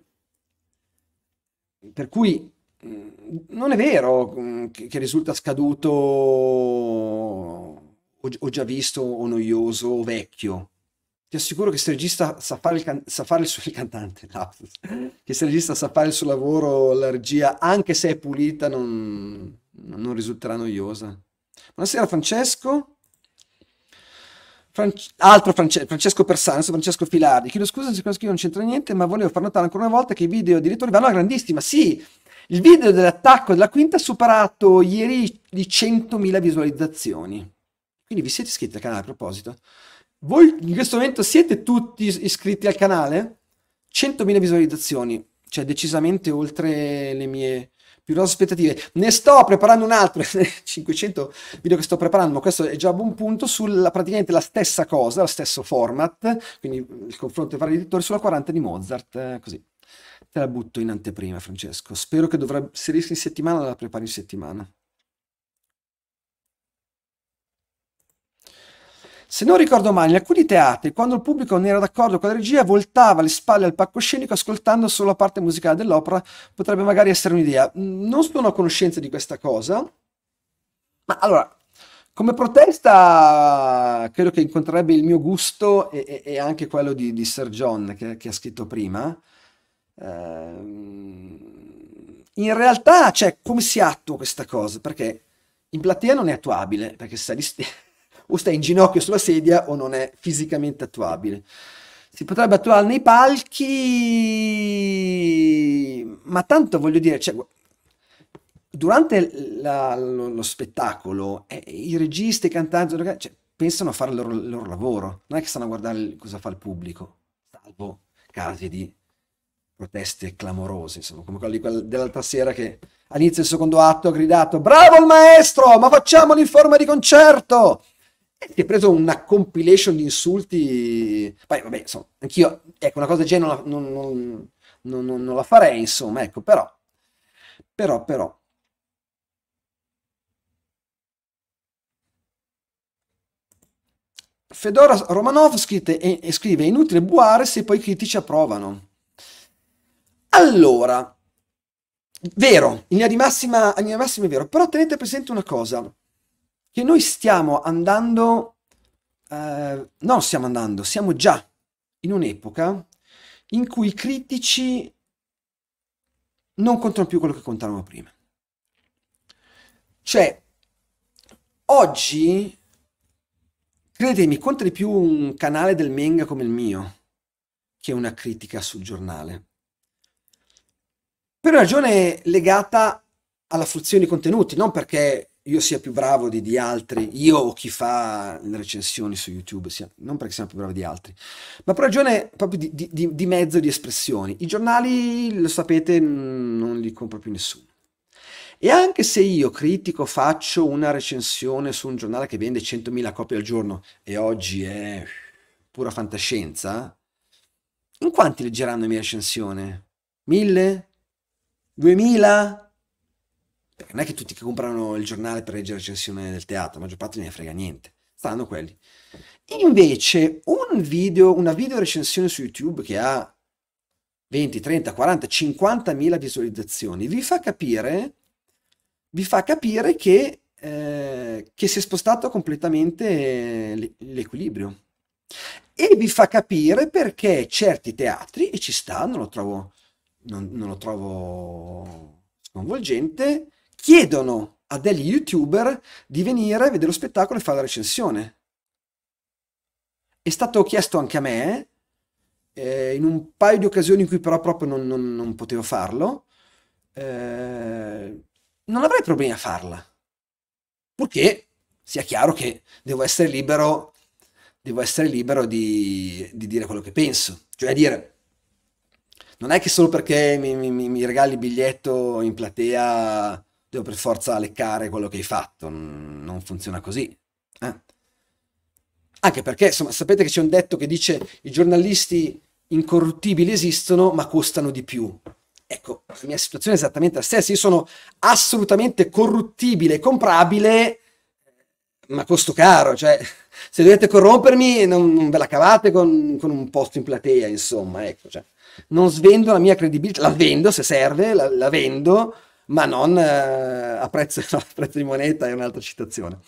per cui mm, non è vero mm, che, che risulta scaduto o, o già visto o noioso o vecchio. Ti assicuro che se il regista sa fare il, can- sa fare il suo il cantante, lapsus. che se il regista sa fare il suo lavoro, la regia, anche se è pulita, non, non risulterà noiosa. Buonasera Francesco. Fran- altro France- Francesco Persano, adesso Francesco Filardi. Chiedo scusa se questo non c'entra niente, ma volevo far notare ancora una volta che i video di ritorno vanno a grandissima. Sì, il video dell'attacco della quinta ha superato ieri di 100.000 visualizzazioni. Quindi vi siete iscritti al canale a proposito? Voi in questo momento siete tutti iscritti al canale? 100.000 visualizzazioni, cioè decisamente oltre le mie più grosse aspettative. Ne sto preparando un altro, 500 video che sto preparando, ma questo è già a buon punto, sulla praticamente la stessa cosa, lo stesso format, quindi il confronto tra vari editori sulla 40 di Mozart, eh, così. Te la butto in anteprima, Francesco. Spero che dovrà inserirsi in settimana, la prepari in settimana. Se non ricordo male, in alcuni teatri, quando il pubblico non era d'accordo con la regia, voltava le spalle al palcoscenico ascoltando solo la parte musicale dell'opera, potrebbe magari essere un'idea. Mm, non sono a conoscenza di questa cosa, ma allora, come protesta credo che incontrerebbe il mio gusto e, e, e anche quello di, di Sir John che, che ha scritto prima. Ehm, in realtà, cioè, come si attua questa cosa? Perché in platea non è attuabile, perché se di stessa o sta in ginocchio sulla sedia o non è fisicamente attuabile. Si potrebbe attuare nei palchi, ma tanto voglio dire, cioè, durante la, lo, lo, spettacolo eh, i registi, i cantanti, cioè, pensano a fare il loro, il loro, lavoro, non è che stanno a guardare cosa fa il pubblico, salvo casi di proteste clamorose, insomma, come quelli dell'altra sera che all'inizio del secondo atto ha gridato bravo il maestro, ma facciamolo in forma di concerto! E si è preso una compilation di insulti. Poi, vabbè, insomma, anch'io, ecco, una cosa del genere non, non, non, non la farei, insomma, ecco, però, però, però. Fedora Romanov scrive, è inutile buare se poi i critici approvano. Allora, vero, in linea di massima, in linea di massima è vero, però tenete presente una cosa che noi stiamo andando, eh, non stiamo andando, siamo già in un'epoca in cui i critici non contano più quello che contavano prima. Cioè, oggi, credetemi, conta di più un canale del Menga come il mio che una critica sul giornale. Per ragione legata alla fruizione di contenuti, non perché io sia più bravo di, di, altri, io o chi fa le recensioni su YouTube, sia, non perché siamo più bravi di altri, ma per ragione proprio di, di, di mezzo di espressioni. I giornali, lo sapete, non li compra più nessuno. E anche se io critico, faccio una recensione su un giornale che vende 100.000 copie al giorno e oggi è pura fantascienza, in quanti leggeranno la mia recensione? Mille? Duemila? Perché non è che tutti che comprano il giornale per leggere la recensione del teatro, la maggior parte ne frega niente. Stanno quelli. Invece, un video, una video recensione su YouTube che ha 20, 30, 40, 50 mila visualizzazioni, vi fa capire, vi fa capire che, eh, che si è spostato completamente l'equilibrio. E vi fa capire perché certi teatri, e ci sta, non lo trovo, non, non lo trovo sconvolgente, chiedono a degli youtuber di venire a vedere lo spettacolo e fare la recensione. È stato chiesto anche a me, eh, in un paio di occasioni in cui però proprio non, non, non potevo farlo. Eh, non avrei problemi a farla. Purché sia chiaro che devo essere libero, devo essere libero di, di dire quello che penso. Cioè a dire, non è che solo perché mi, mi, mi regali il biglietto in platea devo per forza leccare quello che hai fatto, non funziona così. Eh? Anche perché, insomma, sapete che c'è un detto che dice i giornalisti incorruttibili esistono ma costano di più. Ecco, la mia situazione è esattamente la stessa, io sono assolutamente corruttibile e comprabile, ma costo caro, cioè se dovete corrompermi non, non ve la cavate con, con, un posto in platea, insomma, ecco, cioè, non svendo la mia credibilità, la vendo se serve, la, la vendo, ma non eh, a, prezzo, no, a prezzo di moneta, è un'altra citazione.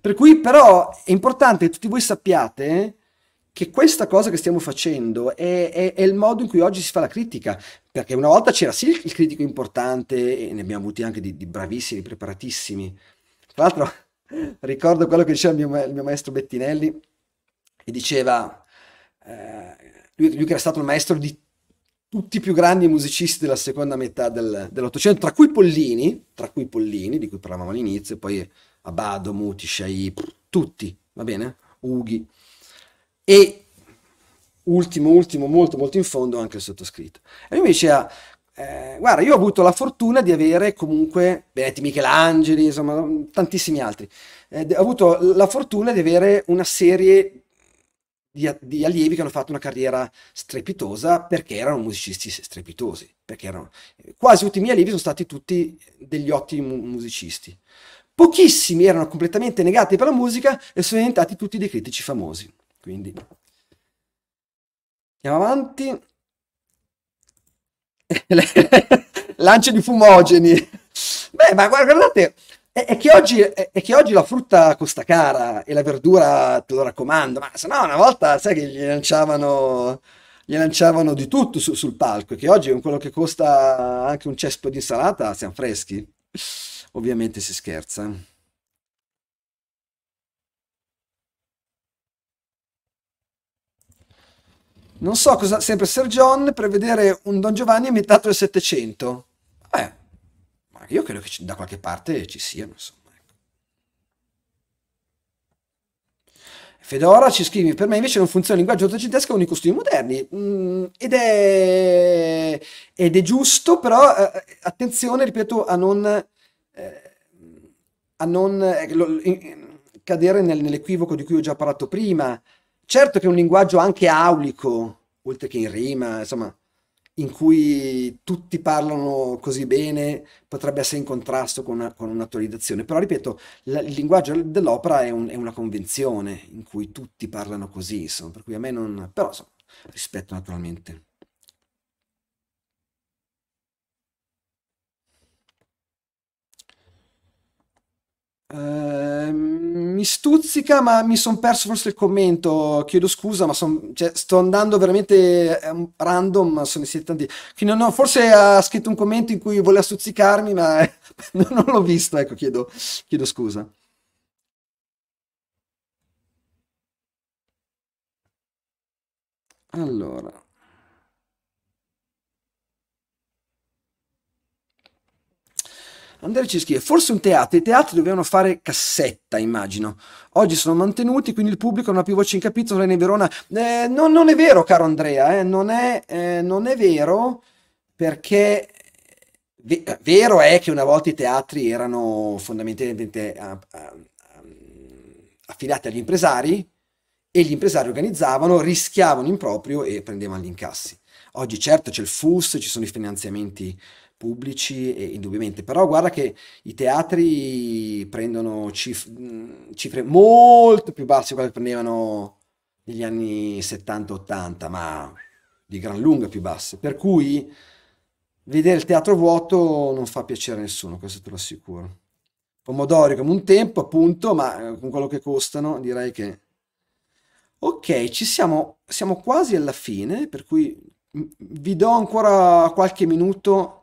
Per cui però è importante che tutti voi sappiate che questa cosa che stiamo facendo è, è, è, il modo in cui oggi si fa la critica, perché una volta c'era sì il critico importante, e ne abbiamo avuti anche di, di bravissimi, preparatissimi. Tra l'altro ricordo quello che diceva il mio, il mio maestro Bettinelli, e diceva, eh, lui, lui, che era stato il maestro di tutti i più grandi musicisti della seconda metà del, dell'Ottocento, tra cui Pollini, tra cui Pollini, di cui parlavamo all'inizio, poi Abado, Muti, Sciai, tutti, va bene? Ughi. E ultimo, ultimo, molto, molto in fondo anche il sottoscritto. E lui mi diceva, eh, guarda, io ho avuto la fortuna di avere comunque Benetti Michelangeli, insomma, tantissimi altri. Eh, ho avuto la fortuna di avere una serie di, di, allievi che hanno fatto una carriera strepitosa perché erano musicisti strepitosi, perché erano eh, quasi tutti i miei allievi sono stati tutti degli ottimi musicisti. Pochissimi erano completamente negati per la musica e sono diventati tutti dei critici famosi. Quindi andiamo avanti. Lancio di fumogeni. Beh, ma guardate, è, è, che oggi, è, è, che oggi, la frutta costa cara e la verdura te lo raccomando, ma se no una volta sai che gli lanciavano, gli lanciavano di tutto su, sul palco, che oggi con quello che costa anche un cespo di insalata siamo freschi. Ovviamente si scherza. Non so cosa, sempre Sir John, prevedere un Don Giovanni imitato del Settecento. Vabbè, io credo che da qualche parte ci siano, insomma. Ecco. Fedora ci scrive, per me invece non funziona il linguaggio ottocentesco con i costumi moderni. Mm, ed, è, ed, è, giusto, però eh, eh attenzione, ripeto, a non, eh, a non eh, lo, in, cadere nel, nell'equivoco di cui ho già parlato prima. Certo che è un linguaggio anche aulico, oltre che in rima, insomma, in cui tutti parlano così bene potrebbe essere in contrasto con, una, con un'attualizzazione. Però, ripeto, la, il linguaggio dell'opera è, un, è, una convenzione in cui tutti parlano così, insomma, per cui a me non... però insomma, rispetto naturalmente. Ehm, mi stuzzica, ma mi sono perso forse il commento. Chiedo scusa, ma son, cioè, sto andando veramente eh, random. Sono in tanti. Quindi no, forse ha scritto un commento in cui voleva stuzzicarmi, ma non l'ho visto. Ecco, chiedo, chiedo scusa. Allora. Andrea ci scrive, forse un teatro, i teatri dovevano fare cassetta, immagino. Oggi sono mantenuti, quindi il pubblico non ha più voce in capitolo, Lene Verona. Eh, non, non, è vero, caro Andrea, eh. non, è, eh, non, è, vero perché... Vero è che una volta i teatri erano fondamentalmente eh, eh, affidati agli impresari e gli impresari organizzavano, rischiavano in proprio e prendevano gli incassi. Oggi certo c'è il FUS, ci sono i finanziamenti pubblici, e, indubbiamente. Però guarda che i teatri prendono cif cifre molto più basse di quelle che prendevano negli anni 70-80, ma di gran lunga più basse. Per cui vedere il teatro vuoto non fa piacere a nessuno, questo te lo assicuro. Pomodori come un tempo, appunto, ma eh, con quello che costano direi che... Ok, ci siamo, siamo quasi alla fine, per cui vi do ancora qualche minuto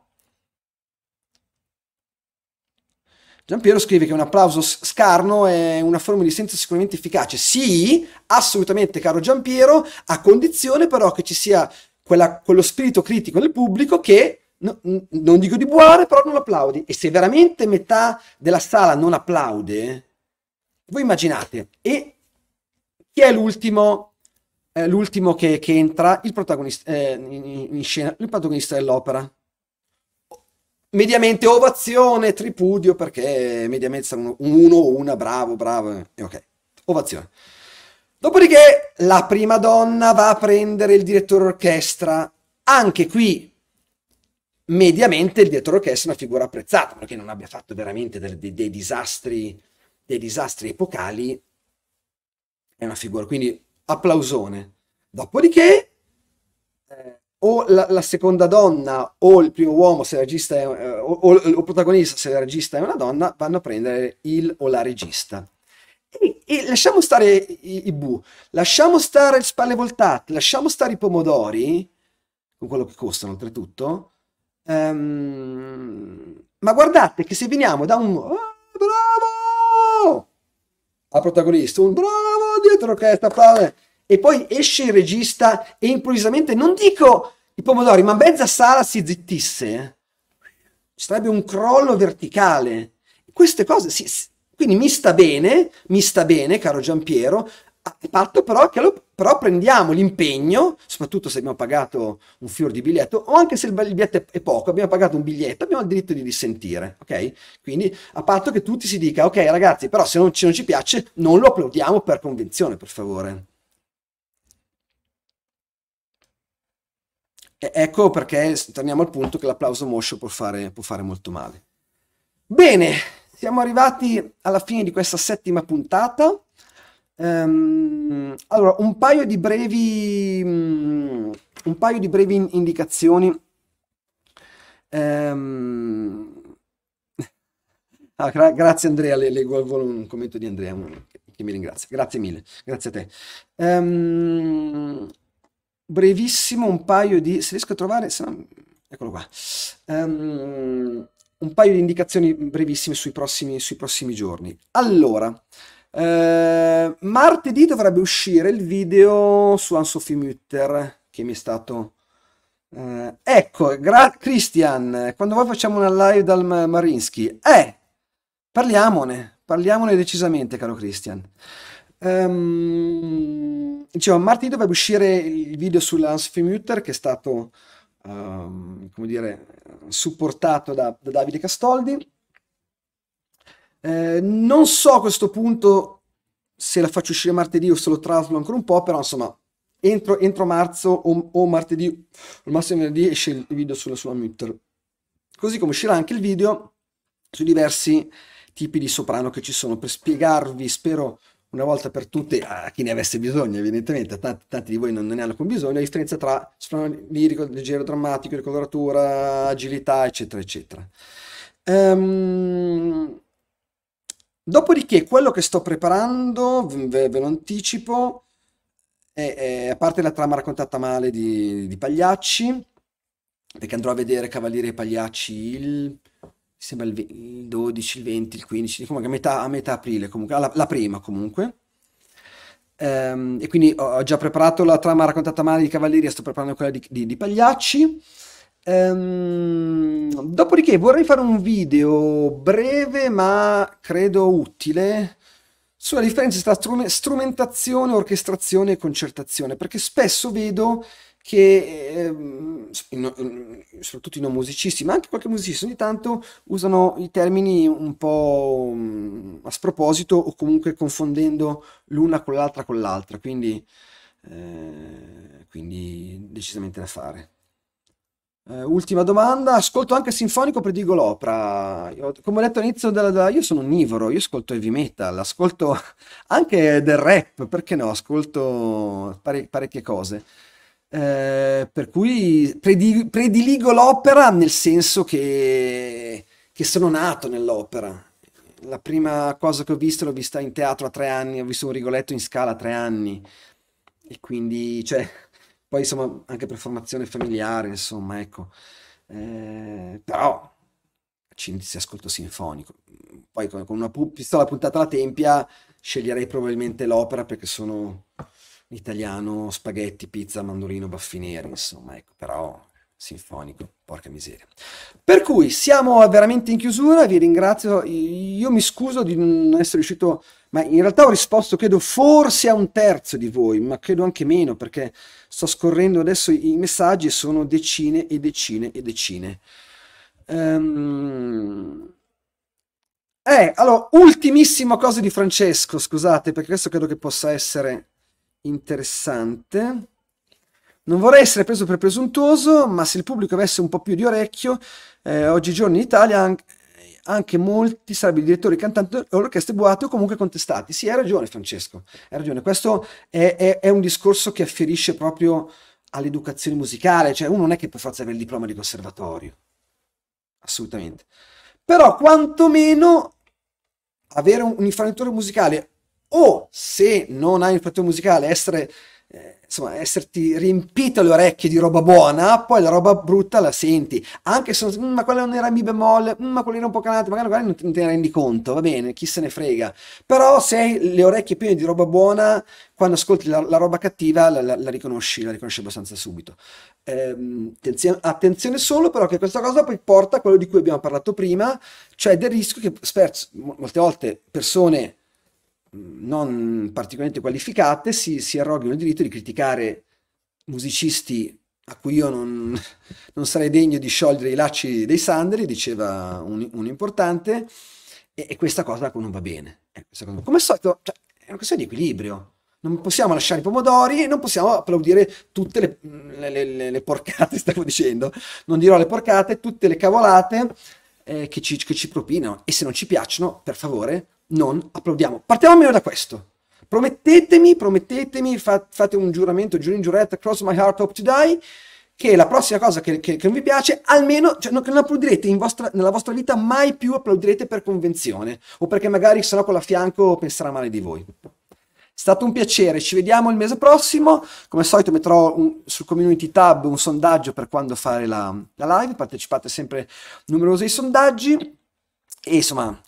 Giampiero scrive che un applauso scarno è una forma di senso sicuramente efficace. Sì, assolutamente, caro Giampiero, a condizione però che ci sia quella, quello spirito critico nel pubblico che No, non dico di buare, però non applaudi. E se veramente metà della sala non applaude, voi immaginate, e chi è l'ultimo, l'ultimo che, che, entra? Il protagonista, eh, in, in scena, il protagonista dell'opera mediamente ovazione, tripudio, perché mediamente sono uno o una, bravo, bravo, e ok, ovazione. Dopodiché la prima donna va a prendere il direttore orchestra, anche qui mediamente il direttore orchestra è una figura apprezzata, perché non abbia fatto veramente dei, dei, dei disastri, dei disastri epocali, è una figura, quindi applausone. Dopodiché o la, la, seconda donna o il primo uomo se il regista è, eh, o, o, il protagonista se il regista è una donna vanno a prendere il o la regista e, e lasciamo stare i, i bu lasciamo stare le spalle voltate lasciamo stare i pomodori con quello che costano oltretutto um, ma guardate che se veniamo da un oh, bravo a protagonista un bravo dietro che sta e poi esce il regista e improvvisamente, non dico i pomodori, ma mezza sala si zittisse, ci sarebbe un crollo verticale. Queste cose, sì, sì. quindi mi sta bene, mi sta bene, caro Giampiero, a patto però che lo, però prendiamo l'impegno, soprattutto se abbiamo pagato un fior di biglietto, o anche se il biglietto è poco, abbiamo pagato un biglietto, abbiamo il diritto di dissentire, ok? Quindi a patto che tutti si dica, ok ragazzi, però se non ci, non ci piace, non lo applaudiamo per convenzione, per favore. E ecco perché torniamo al punto che l'applauso moscio può fare, può fare molto male. Bene, siamo arrivati alla fine di questa settima puntata. Um, allora, un paio di brevi, um, un paio di brevi in indicazioni. Um, ah, gra grazie Andrea, le leggo al volo un commento di Andrea mm, che, mi ringrazia. Grazie mille, grazie a te. Ehm, brevissimo un paio di... se riesco a trovare... No, eccolo qua. Um, un paio di indicazioni brevissime sui prossimi, sui prossimi giorni. Allora, eh, martedì dovrebbe uscire il video su Ansophie Mutter che mi è stato... Eh, ecco, gra- Christian, quando poi facciamo una live dal Marinsky, eh, parliamone, parliamone decisamente, caro Christian. Um, dicevo, martedì dovrebbe uscire il video sulla Muter che è stato um, come dire, supportato da, da Davide Castoldi. Eh, non so a questo punto se la faccio uscire martedì o se lo traslo ancora un po', però insomma, entro, entro marzo o, o martedì, al massimo venerdì, esce il video sulla, sua Mutter. Così come uscirà anche il video su diversi tipi di soprano che ci sono per spiegarvi, spero, una volta per tutte a chi ne avesse bisogno, evidentemente, tanti, tanti di voi non, non ne hanno alcun bisogno, la differenza tra suono lirico, leggero, drammatico, coloratura, agilità, eccetera, eccetera. Um, dopodiché, quello che sto preparando, ve, ve lo anticipo, è, è, a parte la trama raccontata male di, di Pagliacci, perché andrò a vedere Cavaliere e Pagliacci il mi sembra il, ve- il 12, il 20, il 15, comunque a metà, a metà aprile, comunque, la, la prima comunque. Ehm, e quindi ho già preparato la trama raccontata male di Cavalleria, sto preparando quella di, di, di Pagliacci. Ehm, dopodiché vorrei fare un video breve ma credo utile sulla differenza tra strumentazione, orchestrazione e concertazione, perché spesso vedo che ehm, ehm, soprattutto i non musicisti, ma anche qualche musicista, ogni tanto usano i termini un po' mm, a sproposito o comunque confondendo l'una con l'altra con l'altra, quindi, eh, quindi decisamente da fare. Eh, ultima domanda, ascolto anche sinfonico, predico l'opera. come ho detto all'inizio, della, della, io sono onnivoro, io ascolto heavy metal, ascolto anche del rap, perché no, ascolto pare, parecchie cose. Eh, per cui predi- prediligo l'opera nel senso che, che sono nato nell'opera. La prima cosa che ho visto l'ho vista in teatro a tre anni, ho visto un Rigoletto in scala a tre anni e quindi, cioè, poi insomma anche per formazione familiare, insomma, ecco. Eh, però si ascolto sinfonico. Poi con una pu- pistola puntata alla tempia sceglierei probabilmente l'opera perché sono l'italiano spaghetti, pizza, mandolino, baffiniere, insomma, ecco, però sinfonico, porca miseria. Per cui siamo veramente in chiusura, vi ringrazio, io mi scuso di non essere riuscito, ma in realtà ho risposto credo forse a un terzo di voi, ma credo anche meno perché sto scorrendo adesso i messaggi e sono decine e decine e decine. Um... Eh, allora, ultimissima cosa di Francesco, scusate, perché questo credo che possa essere interessante. Non vorrei essere preso per presuntuoso, ma se il pubblico avesse un po' più di orecchio, eh, oggigiorno in Italia anche, anche molti sarebbero direttori, cantanti o orchestre boate o comunque contestati. Sì, hai ragione Francesco, hai ragione. Questo è, è, è un discorso che afferisce proprio all'educazione musicale, cioè uno non è che per forza avere il diploma di conservatorio, assolutamente. Però quantomeno avere un, un musicale o se non hai un fattore musicale essere eh, insomma, esserti riempito le orecchie di roba buona, poi la roba brutta la senti, anche se non, mm, ma quella non era mi bemolle, mm, ma quella era un po' calante, magari, magari non, te, ne rendi conto, va bene, chi se ne frega, però se hai le orecchie piene di roba buona, quando ascolti la, la roba cattiva la, la, la, riconosci, la riconosci abbastanza subito. Ehm, attenzione solo però che questa cosa poi porta a quello di cui abbiamo parlato prima, cioè del rischio che spesso, molte volte persone non particolarmente qualificate si, si arrogano il diritto di criticare musicisti a cui io non, non, sarei degno di sciogliere i lacci dei sandali, diceva un, un importante, e, e, questa cosa non va bene. Eh, come al solito, cioè, è una questione di equilibrio. Non possiamo lasciare i pomodori e non possiamo applaudire tutte le, le, le, le, porcate, stavo dicendo, non dirò le porcate, tutte le cavolate eh, che, ci, che ci propinano. E se non ci piacciono, per favore, non applaudiamo. Partiamo almeno da questo. Promettetemi, promettetemi, fate un giuramento, giuro in giuretta, cross my heart, hope to die, che la prossima cosa che, che, che non vi piace, almeno, cioè, non, che non applaudirete vostra, nella vostra vita, mai più applaudirete per convenzione, o perché magari se no quella a fianco penserà male di voi. È stato un piacere, ci vediamo il mese prossimo. Come al solito metterò un, sul community tab un sondaggio per quando fare la, la live, partecipate sempre numerosi ai sondaggi. E insomma,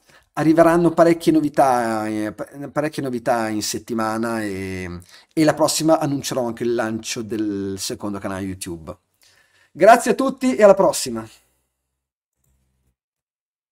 arriveranno parecchie novità, eh, parecchie novità in settimana e, e la prossima annuncerò anche il lancio del secondo canale YouTube. Grazie a tutti e alla prossima!